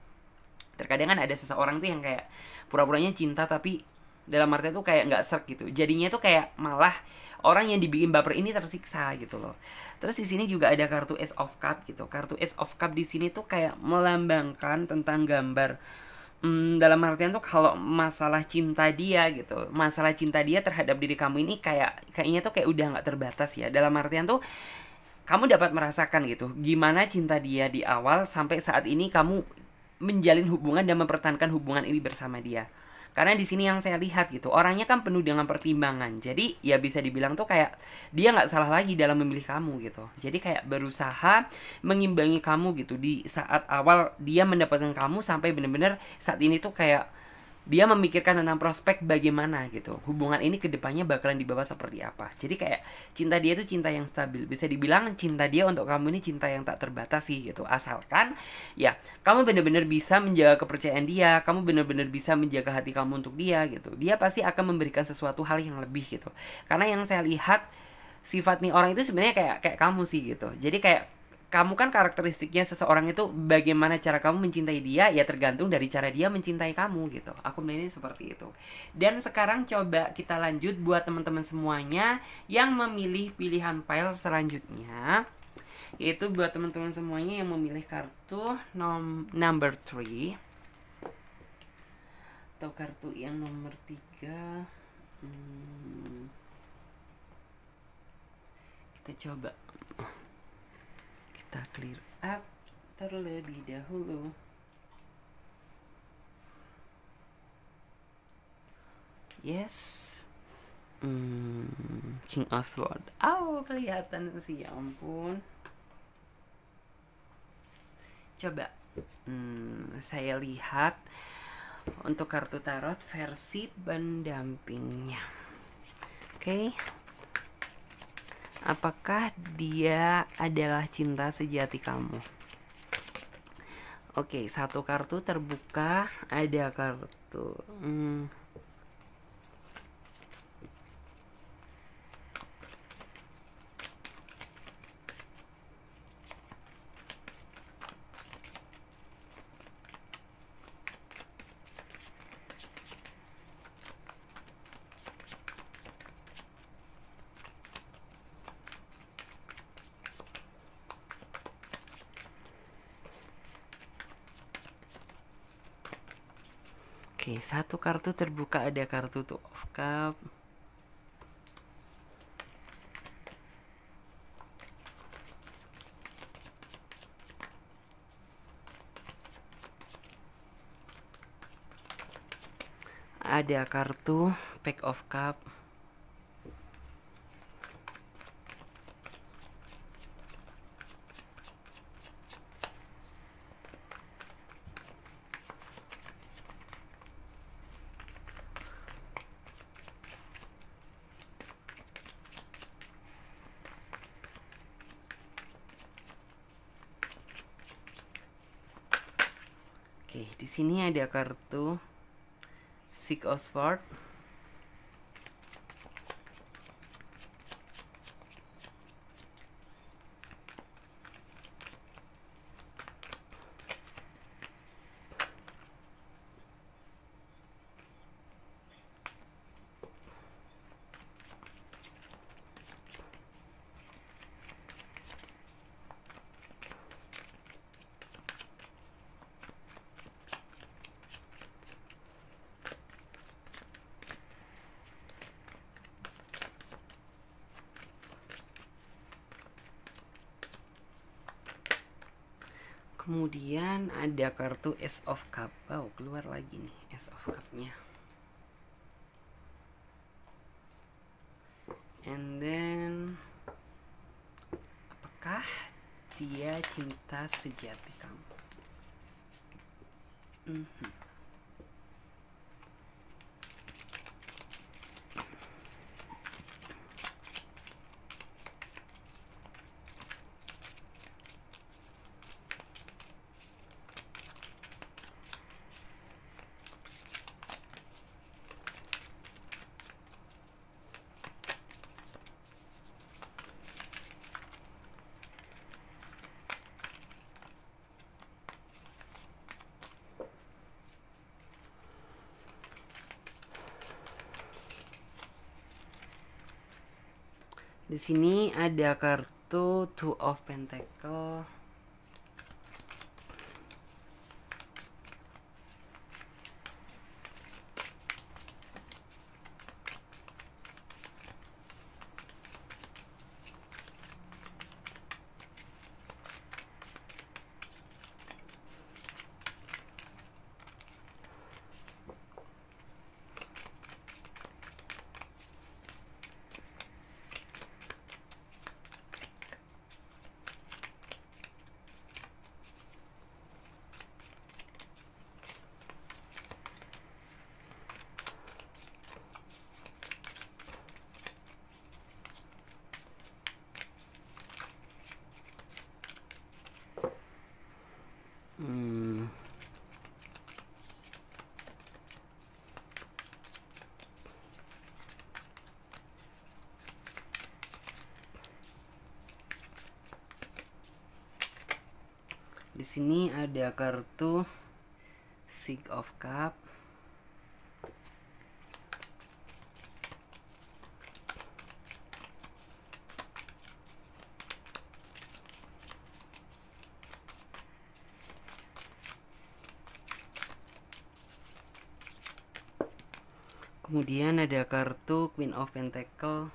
Terkadang kan ada seseorang tuh yang kayak pura-puranya cinta tapi dalam artinya tuh kayak nggak serk gitu. Jadinya tuh kayak malah orang yang dibikin baper ini tersiksa gitu loh. Terus di sini juga ada kartu Ace of Cup gitu. Kartu Ace of Cup di sini tuh kayak melambangkan tentang gambar hmm, dalam artian tuh kalau masalah cinta dia gitu masalah cinta dia terhadap diri kamu ini kayak kayaknya tuh kayak udah nggak terbatas ya dalam artian tuh kamu dapat merasakan gitu gimana cinta dia di awal sampai saat ini kamu menjalin hubungan dan mempertahankan hubungan ini bersama dia karena di sini yang saya lihat gitu, orangnya kan penuh dengan pertimbangan. Jadi ya bisa dibilang tuh kayak dia nggak salah lagi dalam memilih kamu gitu. Jadi kayak berusaha mengimbangi kamu gitu di saat awal dia mendapatkan kamu sampai bener-bener saat ini tuh kayak dia memikirkan tentang prospek bagaimana gitu hubungan ini kedepannya bakalan dibawa seperti apa jadi kayak cinta dia itu cinta yang stabil bisa dibilang cinta dia untuk kamu ini cinta yang tak terbatas sih gitu asalkan ya kamu bener-bener bisa menjaga kepercayaan dia kamu bener-bener bisa menjaga hati kamu untuk dia gitu dia pasti akan memberikan sesuatu hal yang lebih gitu karena yang saya lihat sifat nih orang itu sebenarnya kayak kayak kamu sih gitu jadi kayak kamu kan karakteristiknya seseorang itu bagaimana cara kamu mencintai dia ya tergantung dari cara dia mencintai kamu gitu aku melihatnya seperti itu dan sekarang coba kita lanjut buat teman-teman semuanya yang memilih pilihan file selanjutnya yaitu buat teman-teman semuanya yang memilih kartu nom number 3 atau kartu yang nomor 3 hmm. kita coba kita clear up terlebih dahulu yes hmm, King Oswald oh kelihatan sih ya ampun coba hmm, saya lihat untuk kartu tarot versi pendampingnya oke okay apakah dia adalah cinta sejati kamu? Oke, satu kartu terbuka, ada kartu. Hmm, satu kartu terbuka ada kartu tuh of cup ada kartu pack of cup dia kartu Six of ada kartu S of Cup. Wow, keluar lagi nih S of Cup-nya. And then apakah dia cinta sejati kamu? Mm -hmm. sini ada kartu Two of Pentacle sini ada kartu Six of Cup. Kemudian ada kartu Queen of Pentacle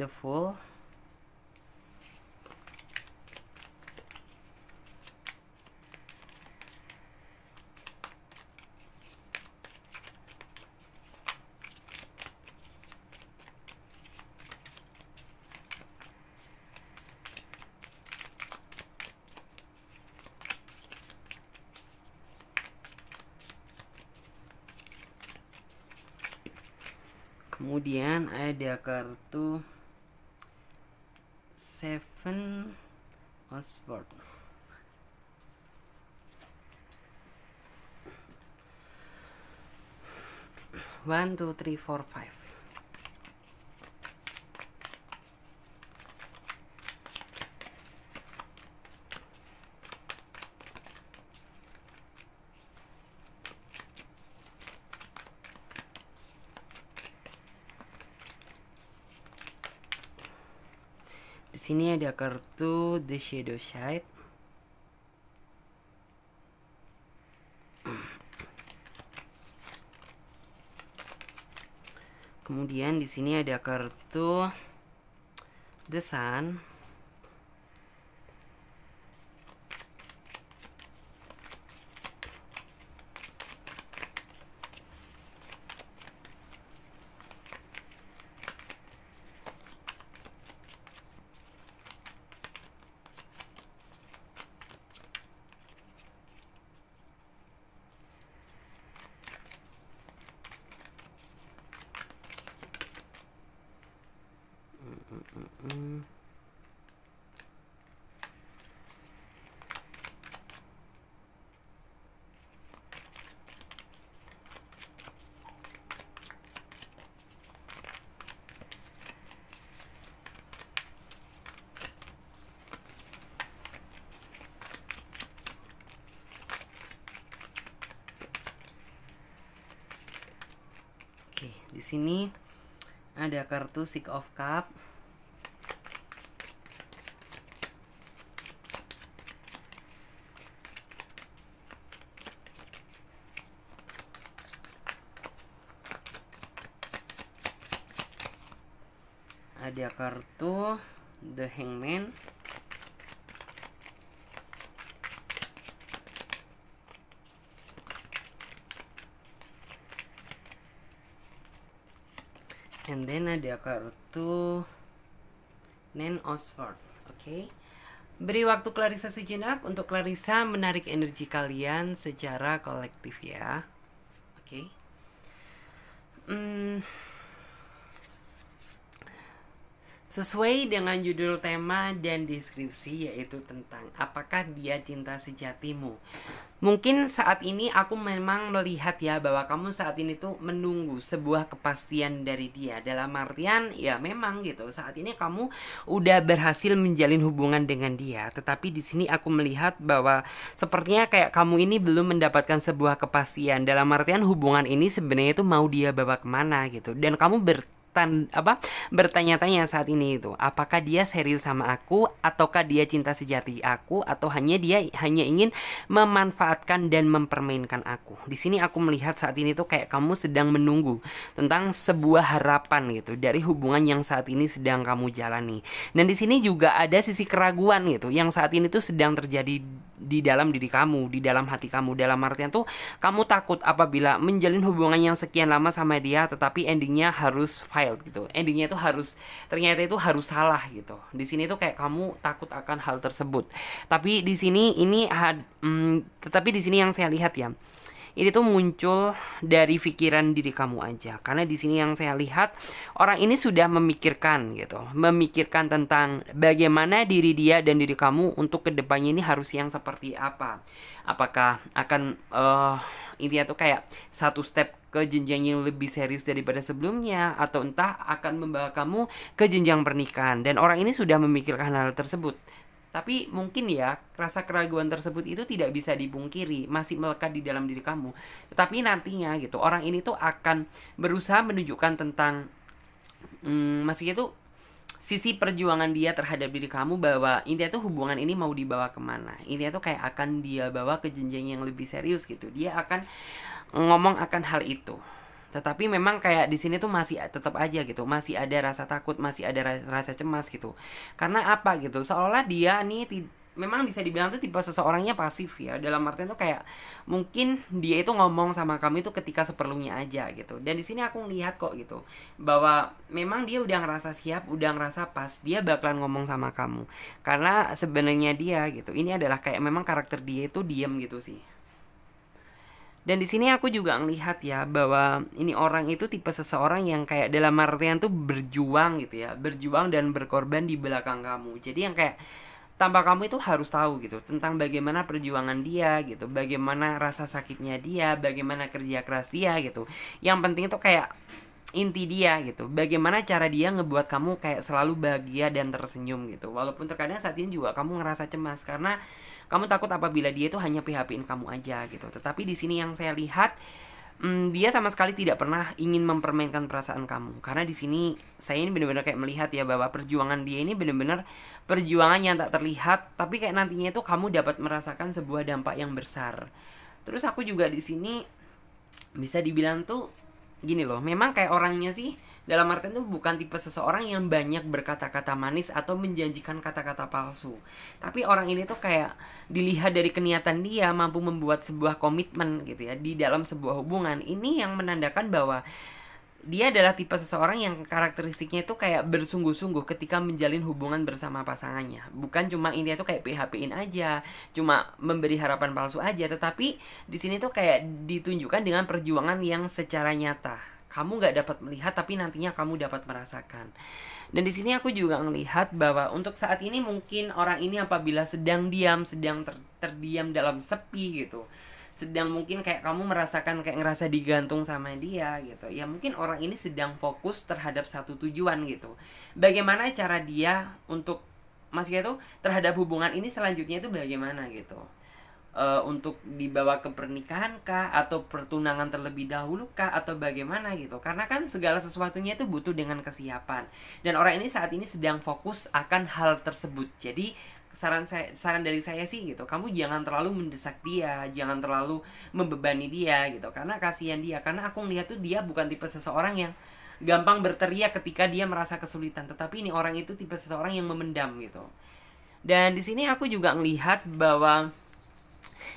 the full kemudian ada kartu one two three four five ada kartu The Shadow Side kemudian di sini ada kartu The Sun ada kartu Six of Cup ada kartu The Hangman and then ada kartu Nen Oxford oke okay? beri waktu Clarissa sejenak untuk Clarissa menarik energi kalian secara kolektif ya oke okay? hmm Sesuai dengan judul tema dan deskripsi yaitu tentang apakah dia cinta sejatimu. Mungkin saat ini aku memang melihat ya bahwa kamu saat ini tuh menunggu sebuah kepastian dari dia. Dalam artian ya memang gitu. Saat ini kamu udah berhasil menjalin hubungan dengan dia, tetapi di sini aku melihat bahwa sepertinya kayak kamu ini belum mendapatkan sebuah kepastian. Dalam artian hubungan ini sebenarnya itu mau dia bawa kemana gitu. Dan kamu ber tan apa bertanya-tanya saat ini itu apakah dia serius sama aku ataukah dia cinta sejati aku atau hanya dia hanya ingin memanfaatkan dan mempermainkan aku di sini aku melihat saat ini tuh kayak kamu sedang menunggu tentang sebuah harapan gitu dari hubungan yang saat ini sedang kamu jalani dan di sini juga ada sisi keraguan gitu yang saat ini tuh sedang terjadi di dalam diri kamu di dalam hati kamu dalam artian tuh kamu takut apabila menjalin hubungan yang sekian lama sama dia tetapi endingnya harus child gitu endingnya itu harus ternyata itu harus salah gitu di sini itu kayak kamu takut akan hal tersebut tapi di sini ini had, hmm, tetapi di sini yang saya lihat ya ini tuh muncul dari pikiran diri kamu aja karena di sini yang saya lihat orang ini sudah memikirkan gitu memikirkan tentang bagaimana diri dia dan diri kamu untuk kedepannya ini harus yang seperti apa apakah akan uh, intinya tuh kayak satu step ke jenjang yang lebih serius daripada sebelumnya atau entah akan membawa kamu ke jenjang pernikahan dan orang ini sudah memikirkan hal tersebut tapi mungkin ya rasa keraguan tersebut itu tidak bisa dipungkiri masih melekat di dalam diri kamu tetapi nantinya gitu orang ini tuh akan berusaha menunjukkan tentang hmm, maksudnya tuh sisi perjuangan dia terhadap diri kamu bahwa intinya tuh hubungan ini mau dibawa kemana intinya tuh kayak akan dia bawa ke jenjang yang lebih serius gitu dia akan ngomong akan hal itu tetapi memang kayak di sini tuh masih tetap aja gitu masih ada rasa takut masih ada rasa, rasa cemas gitu karena apa gitu seolah dia nih ti- memang bisa dibilang tuh tipe seseorangnya pasif ya dalam artian tuh kayak mungkin dia itu ngomong sama kamu itu ketika seperlunya aja gitu dan di sini aku ngelihat kok gitu bahwa memang dia udah ngerasa siap udah ngerasa pas dia bakalan ngomong sama kamu karena sebenarnya dia gitu ini adalah kayak memang karakter dia itu diem gitu sih dan di sini aku juga ngelihat ya bahwa ini orang itu tipe seseorang yang kayak dalam artian tuh berjuang gitu ya berjuang dan berkorban di belakang kamu jadi yang kayak tanpa kamu itu harus tahu gitu tentang bagaimana perjuangan dia gitu bagaimana rasa sakitnya dia bagaimana kerja keras dia gitu yang penting itu kayak inti dia gitu bagaimana cara dia ngebuat kamu kayak selalu bahagia dan tersenyum gitu walaupun terkadang saat ini juga kamu ngerasa cemas karena kamu takut apabila dia itu hanya PHP-in kamu aja gitu tetapi di sini yang saya lihat hmm, dia sama sekali tidak pernah ingin mempermainkan perasaan kamu karena di sini saya ini benar-benar kayak melihat ya bahwa perjuangan dia ini benar-benar perjuangan yang tak terlihat tapi kayak nantinya itu kamu dapat merasakan sebuah dampak yang besar terus aku juga di sini bisa dibilang tuh gini loh memang kayak orangnya sih dalam artian itu bukan tipe seseorang yang banyak berkata-kata manis atau menjanjikan kata-kata palsu. Tapi orang ini tuh kayak dilihat dari keniatan dia mampu membuat sebuah komitmen gitu ya di dalam sebuah hubungan. Ini yang menandakan bahwa dia adalah tipe seseorang yang karakteristiknya itu kayak bersungguh-sungguh ketika menjalin hubungan bersama pasangannya. Bukan cuma intinya tuh kayak PHP-in aja, cuma memberi harapan palsu aja, tetapi di sini tuh kayak ditunjukkan dengan perjuangan yang secara nyata kamu nggak dapat melihat tapi nantinya kamu dapat merasakan dan di sini aku juga melihat bahwa untuk saat ini mungkin orang ini apabila sedang diam sedang ter terdiam dalam sepi gitu sedang mungkin kayak kamu merasakan kayak ngerasa digantung sama dia gitu ya mungkin orang ini sedang fokus terhadap satu tujuan gitu bagaimana cara dia untuk maksudnya tuh terhadap hubungan ini selanjutnya itu bagaimana gitu uh, untuk dibawa ke pernikahan kah atau pertunangan terlebih dahulu kah atau bagaimana gitu karena kan segala sesuatunya itu butuh dengan kesiapan dan orang ini saat ini sedang fokus akan hal tersebut jadi saran saya saran dari saya sih gitu kamu jangan terlalu mendesak dia jangan terlalu membebani dia gitu karena kasihan dia karena aku melihat tuh dia bukan tipe seseorang yang gampang berteriak ketika dia merasa kesulitan tetapi ini orang itu tipe seseorang yang memendam gitu dan di sini aku juga melihat bahwa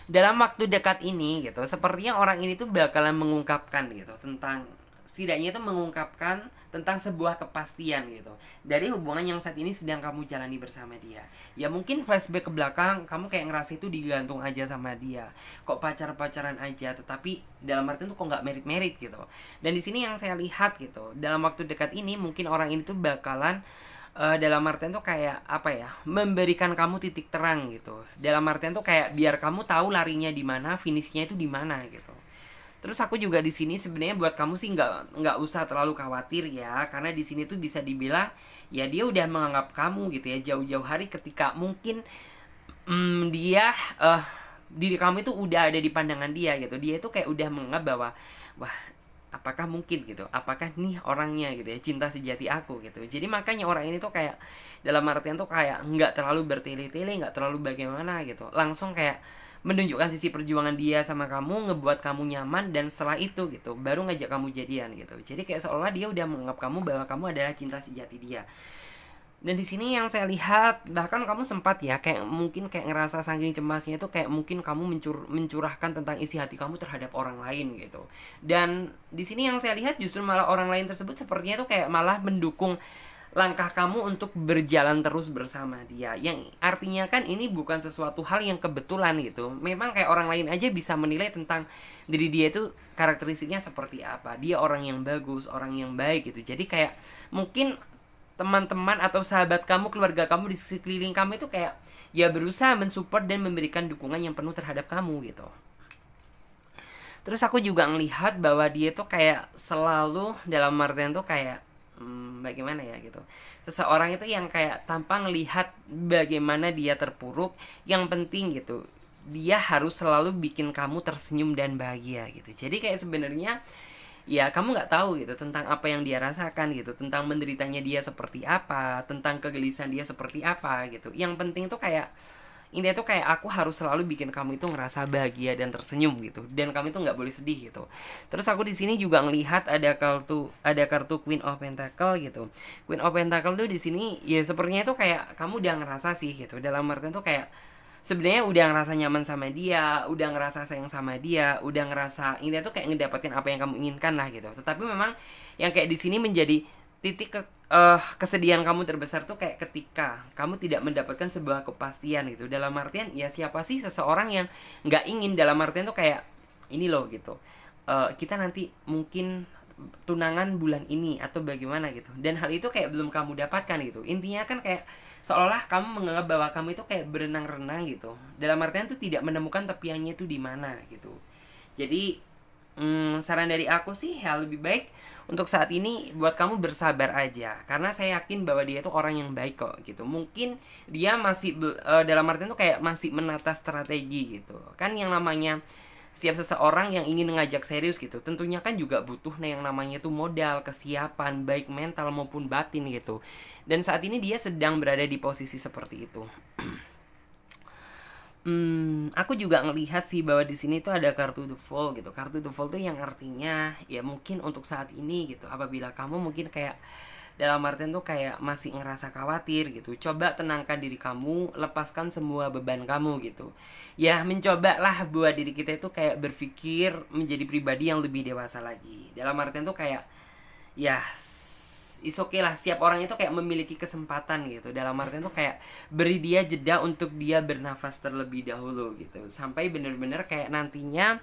dalam waktu dekat ini gitu sepertinya orang ini tuh bakalan mengungkapkan gitu tentang setidaknya itu mengungkapkan tentang sebuah kepastian gitu dari hubungan yang saat ini sedang kamu jalani bersama dia ya mungkin flashback ke belakang kamu kayak ngerasa itu digantung aja sama dia kok pacar pacaran aja tetapi dalam arti tuh kok nggak merit merit gitu dan di sini yang saya lihat gitu dalam waktu dekat ini mungkin orang ini tuh bakalan uh, dalam artian tuh kayak apa ya memberikan kamu titik terang gitu dalam artian tuh kayak biar kamu tahu larinya di mana finishnya itu di mana gitu terus aku juga di sini sebenarnya buat kamu sih nggak nggak usah terlalu khawatir ya karena di sini tuh bisa dibilang ya dia udah menganggap kamu gitu ya jauh-jauh hari ketika mungkin mm, dia uh, diri kamu itu udah ada di pandangan dia gitu dia itu kayak udah menganggap bahwa wah apakah mungkin gitu apakah nih orangnya gitu ya cinta sejati aku gitu jadi makanya orang ini tuh kayak dalam artian tuh kayak nggak terlalu bertele-tele nggak terlalu bagaimana gitu langsung kayak menunjukkan sisi perjuangan dia sama kamu ngebuat kamu nyaman dan setelah itu gitu baru ngajak kamu jadian gitu jadi kayak seolah dia udah menganggap kamu bahwa kamu adalah cinta sejati dia dan di sini yang saya lihat bahkan kamu sempat ya kayak mungkin kayak ngerasa saking cemasnya itu kayak mungkin kamu mencur mencurahkan tentang isi hati kamu terhadap orang lain gitu dan di sini yang saya lihat justru malah orang lain tersebut sepertinya itu kayak malah mendukung langkah kamu untuk berjalan terus bersama dia yang artinya kan ini bukan sesuatu hal yang kebetulan gitu memang kayak orang lain aja bisa menilai tentang diri dia itu karakteristiknya seperti apa dia orang yang bagus orang yang baik gitu jadi kayak mungkin teman-teman atau sahabat kamu, keluarga kamu di sekeliling kamu itu kayak ya berusaha mensupport dan memberikan dukungan yang penuh terhadap kamu gitu. Terus aku juga ngelihat bahwa dia tuh kayak selalu dalam artian tuh kayak hmm, bagaimana ya gitu. Seseorang itu yang kayak tanpa ngelihat bagaimana dia terpuruk, yang penting gitu dia harus selalu bikin kamu tersenyum dan bahagia gitu. Jadi kayak sebenarnya ya kamu nggak tahu gitu tentang apa yang dia rasakan gitu tentang menderitanya dia seperti apa tentang kegelisahan dia seperti apa gitu yang penting tuh kayak ini tuh kayak aku harus selalu bikin kamu itu ngerasa bahagia dan tersenyum gitu dan kamu itu nggak boleh sedih gitu terus aku di sini juga ngelihat ada kartu ada kartu Queen of Pentacle gitu Queen of Pentacle tuh di sini ya sepertinya itu kayak kamu udah ngerasa sih gitu dalam artian tuh kayak sebenarnya udah ngerasa nyaman sama dia udah ngerasa sayang sama dia udah ngerasa ini tuh kayak ngedapetin apa yang kamu inginkan lah gitu tetapi memang yang kayak di sini menjadi titik ke, uh, kesedihan kamu terbesar tuh kayak ketika kamu tidak mendapatkan sebuah kepastian gitu dalam artian ya siapa sih seseorang yang nggak ingin dalam artian tuh kayak ini loh gitu uh, kita nanti mungkin tunangan bulan ini atau bagaimana gitu dan hal itu kayak belum kamu dapatkan gitu intinya kan kayak seolah kamu menganggap bahwa kamu itu kayak berenang-renang gitu dalam artian tuh tidak menemukan tepiannya itu di mana gitu jadi mm, saran dari aku sih hal ya lebih baik untuk saat ini buat kamu bersabar aja karena saya yakin bahwa dia itu orang yang baik kok gitu mungkin dia masih uh, dalam artian tuh kayak masih menata strategi gitu kan yang namanya setiap seseorang yang ingin ngajak serius gitu tentunya kan juga butuh nah yang namanya itu modal kesiapan baik mental maupun batin gitu dan saat ini dia sedang berada di posisi seperti itu hmm, aku juga ngelihat sih bahwa di sini tuh ada kartu the gitu kartu the tuh yang artinya ya mungkin untuk saat ini gitu apabila kamu mungkin kayak dalam artian tuh kayak masih ngerasa khawatir gitu coba tenangkan diri kamu lepaskan semua beban kamu gitu ya mencobalah buat diri kita itu kayak berpikir menjadi pribadi yang lebih dewasa lagi dalam artian tuh kayak ya is okay lah setiap orang itu kayak memiliki kesempatan gitu dalam artian tuh kayak beri dia jeda untuk dia bernafas terlebih dahulu gitu sampai bener-bener kayak nantinya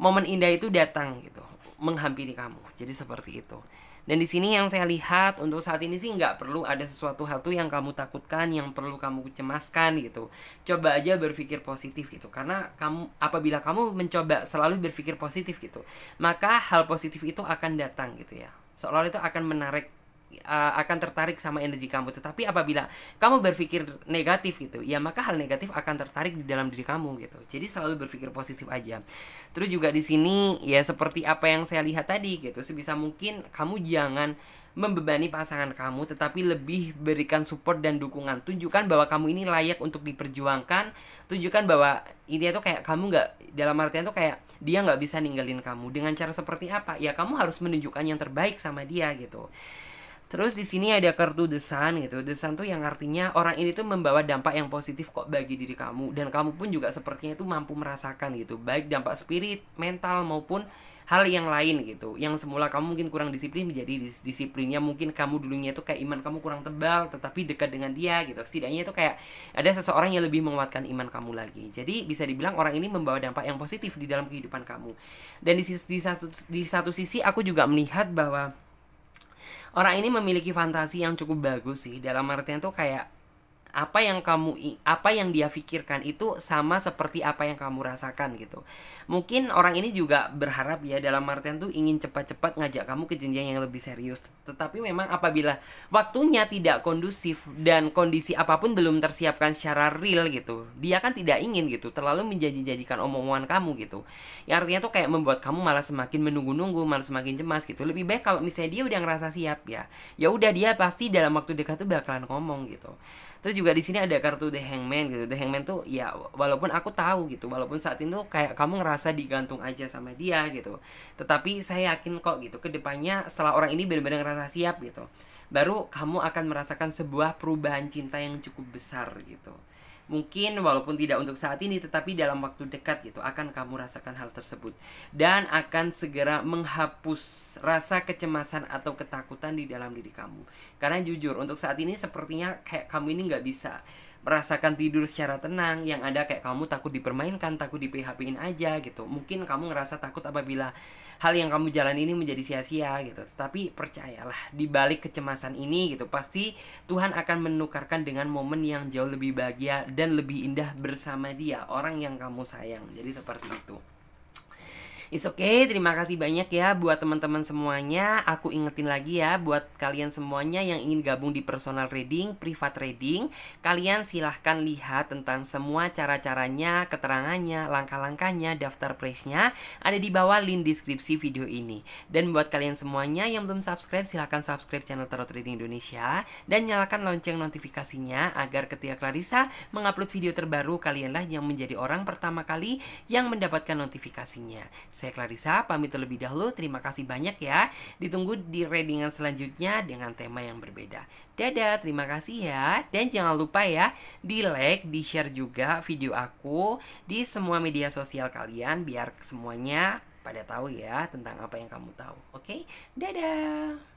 momen indah itu datang gitu menghampiri kamu jadi seperti itu dan di sini yang saya lihat untuk saat ini sih nggak perlu ada sesuatu hal tuh yang kamu takutkan, yang perlu kamu cemaskan gitu. Coba aja berpikir positif gitu. Karena kamu apabila kamu mencoba selalu berpikir positif gitu, maka hal positif itu akan datang gitu ya. Seolah itu akan menarik uh, akan tertarik sama energi kamu. Tetapi apabila kamu berpikir negatif gitu, ya maka hal negatif akan tertarik di dalam diri kamu gitu. Jadi selalu berpikir positif aja. Terus juga di sini ya seperti apa yang saya lihat tadi gitu, sebisa mungkin kamu jangan membebani pasangan kamu tetapi lebih berikan support dan dukungan tunjukkan bahwa kamu ini layak untuk diperjuangkan tunjukkan bahwa ini tuh kayak kamu nggak dalam artian tuh kayak dia nggak bisa ninggalin kamu dengan cara seperti apa ya kamu harus menunjukkan yang terbaik sama dia gitu Terus di sini ada kartu desan gitu. Desan tuh yang artinya orang ini tuh membawa dampak yang positif kok bagi diri kamu dan kamu pun juga sepertinya itu mampu merasakan gitu, baik dampak spirit, mental maupun hal yang lain gitu. Yang semula kamu mungkin kurang disiplin menjadi dis disiplinnya mungkin kamu dulunya itu kayak iman kamu kurang tebal tetapi dekat dengan dia gitu. Setidaknya itu kayak ada seseorang yang lebih menguatkan iman kamu lagi. Jadi bisa dibilang orang ini membawa dampak yang positif di dalam kehidupan kamu. Dan di, di satu di satu sisi aku juga melihat bahwa orang ini memiliki fantasi yang cukup bagus sih dalam artian tuh kayak apa yang kamu apa yang dia pikirkan itu sama seperti apa yang kamu rasakan gitu mungkin orang ini juga berharap ya dalam artian tuh ingin cepat-cepat ngajak kamu ke jenjang yang lebih serius tetapi memang apabila waktunya tidak kondusif dan kondisi apapun belum tersiapkan secara real gitu dia kan tidak ingin gitu terlalu menjanji-janjikan omongan kamu gitu yang artinya tuh kayak membuat kamu malah semakin menunggu-nunggu malah semakin cemas gitu lebih baik kalau misalnya dia udah ngerasa siap ya ya udah dia pasti dalam waktu dekat tuh bakalan ngomong gitu terus juga di sini ada kartu The Hangman gitu The Hangman tuh ya walaupun aku tahu gitu walaupun saat itu kayak kamu ngerasa digantung aja sama dia gitu tetapi saya yakin kok gitu kedepannya setelah orang ini benar-benar ngerasa siap gitu baru kamu akan merasakan sebuah perubahan cinta yang cukup besar gitu Mungkin walaupun tidak untuk saat ini tetapi dalam waktu dekat gitu akan kamu rasakan hal tersebut dan akan segera menghapus rasa kecemasan atau ketakutan di dalam diri kamu. Karena jujur untuk saat ini sepertinya kayak kamu ini nggak bisa merasakan tidur secara tenang yang ada kayak kamu takut dipermainkan takut di PHP-in aja gitu mungkin kamu ngerasa takut apabila hal yang kamu jalan ini menjadi sia-sia gitu. Tetapi percayalah, di balik kecemasan ini gitu, pasti Tuhan akan menukarkan dengan momen yang jauh lebih bahagia dan lebih indah bersama Dia, orang yang kamu sayang. Jadi seperti itu. It's okay, terima kasih banyak ya buat teman-teman semuanya. Aku ingetin lagi ya buat kalian semuanya yang ingin gabung di personal trading, privat trading, kalian silahkan lihat tentang semua cara-caranya, keterangannya, langkah-langkahnya, daftar price-nya ada di bawah link deskripsi video ini. Dan buat kalian semuanya yang belum subscribe, silahkan subscribe channel Tarot Trading Indonesia dan nyalakan lonceng notifikasinya agar ketika Clarissa mengupload video terbaru, kalianlah yang menjadi orang pertama kali yang mendapatkan notifikasinya. Saya Clarissa, pamit terlebih dahulu. Terima kasih banyak ya. Ditunggu di readingan selanjutnya dengan tema yang berbeda. Dadah, terima kasih ya. Dan jangan lupa ya, di like, di share juga video aku di semua media sosial kalian biar semuanya pada tahu ya tentang apa yang kamu tahu. Oke, okay? dadah.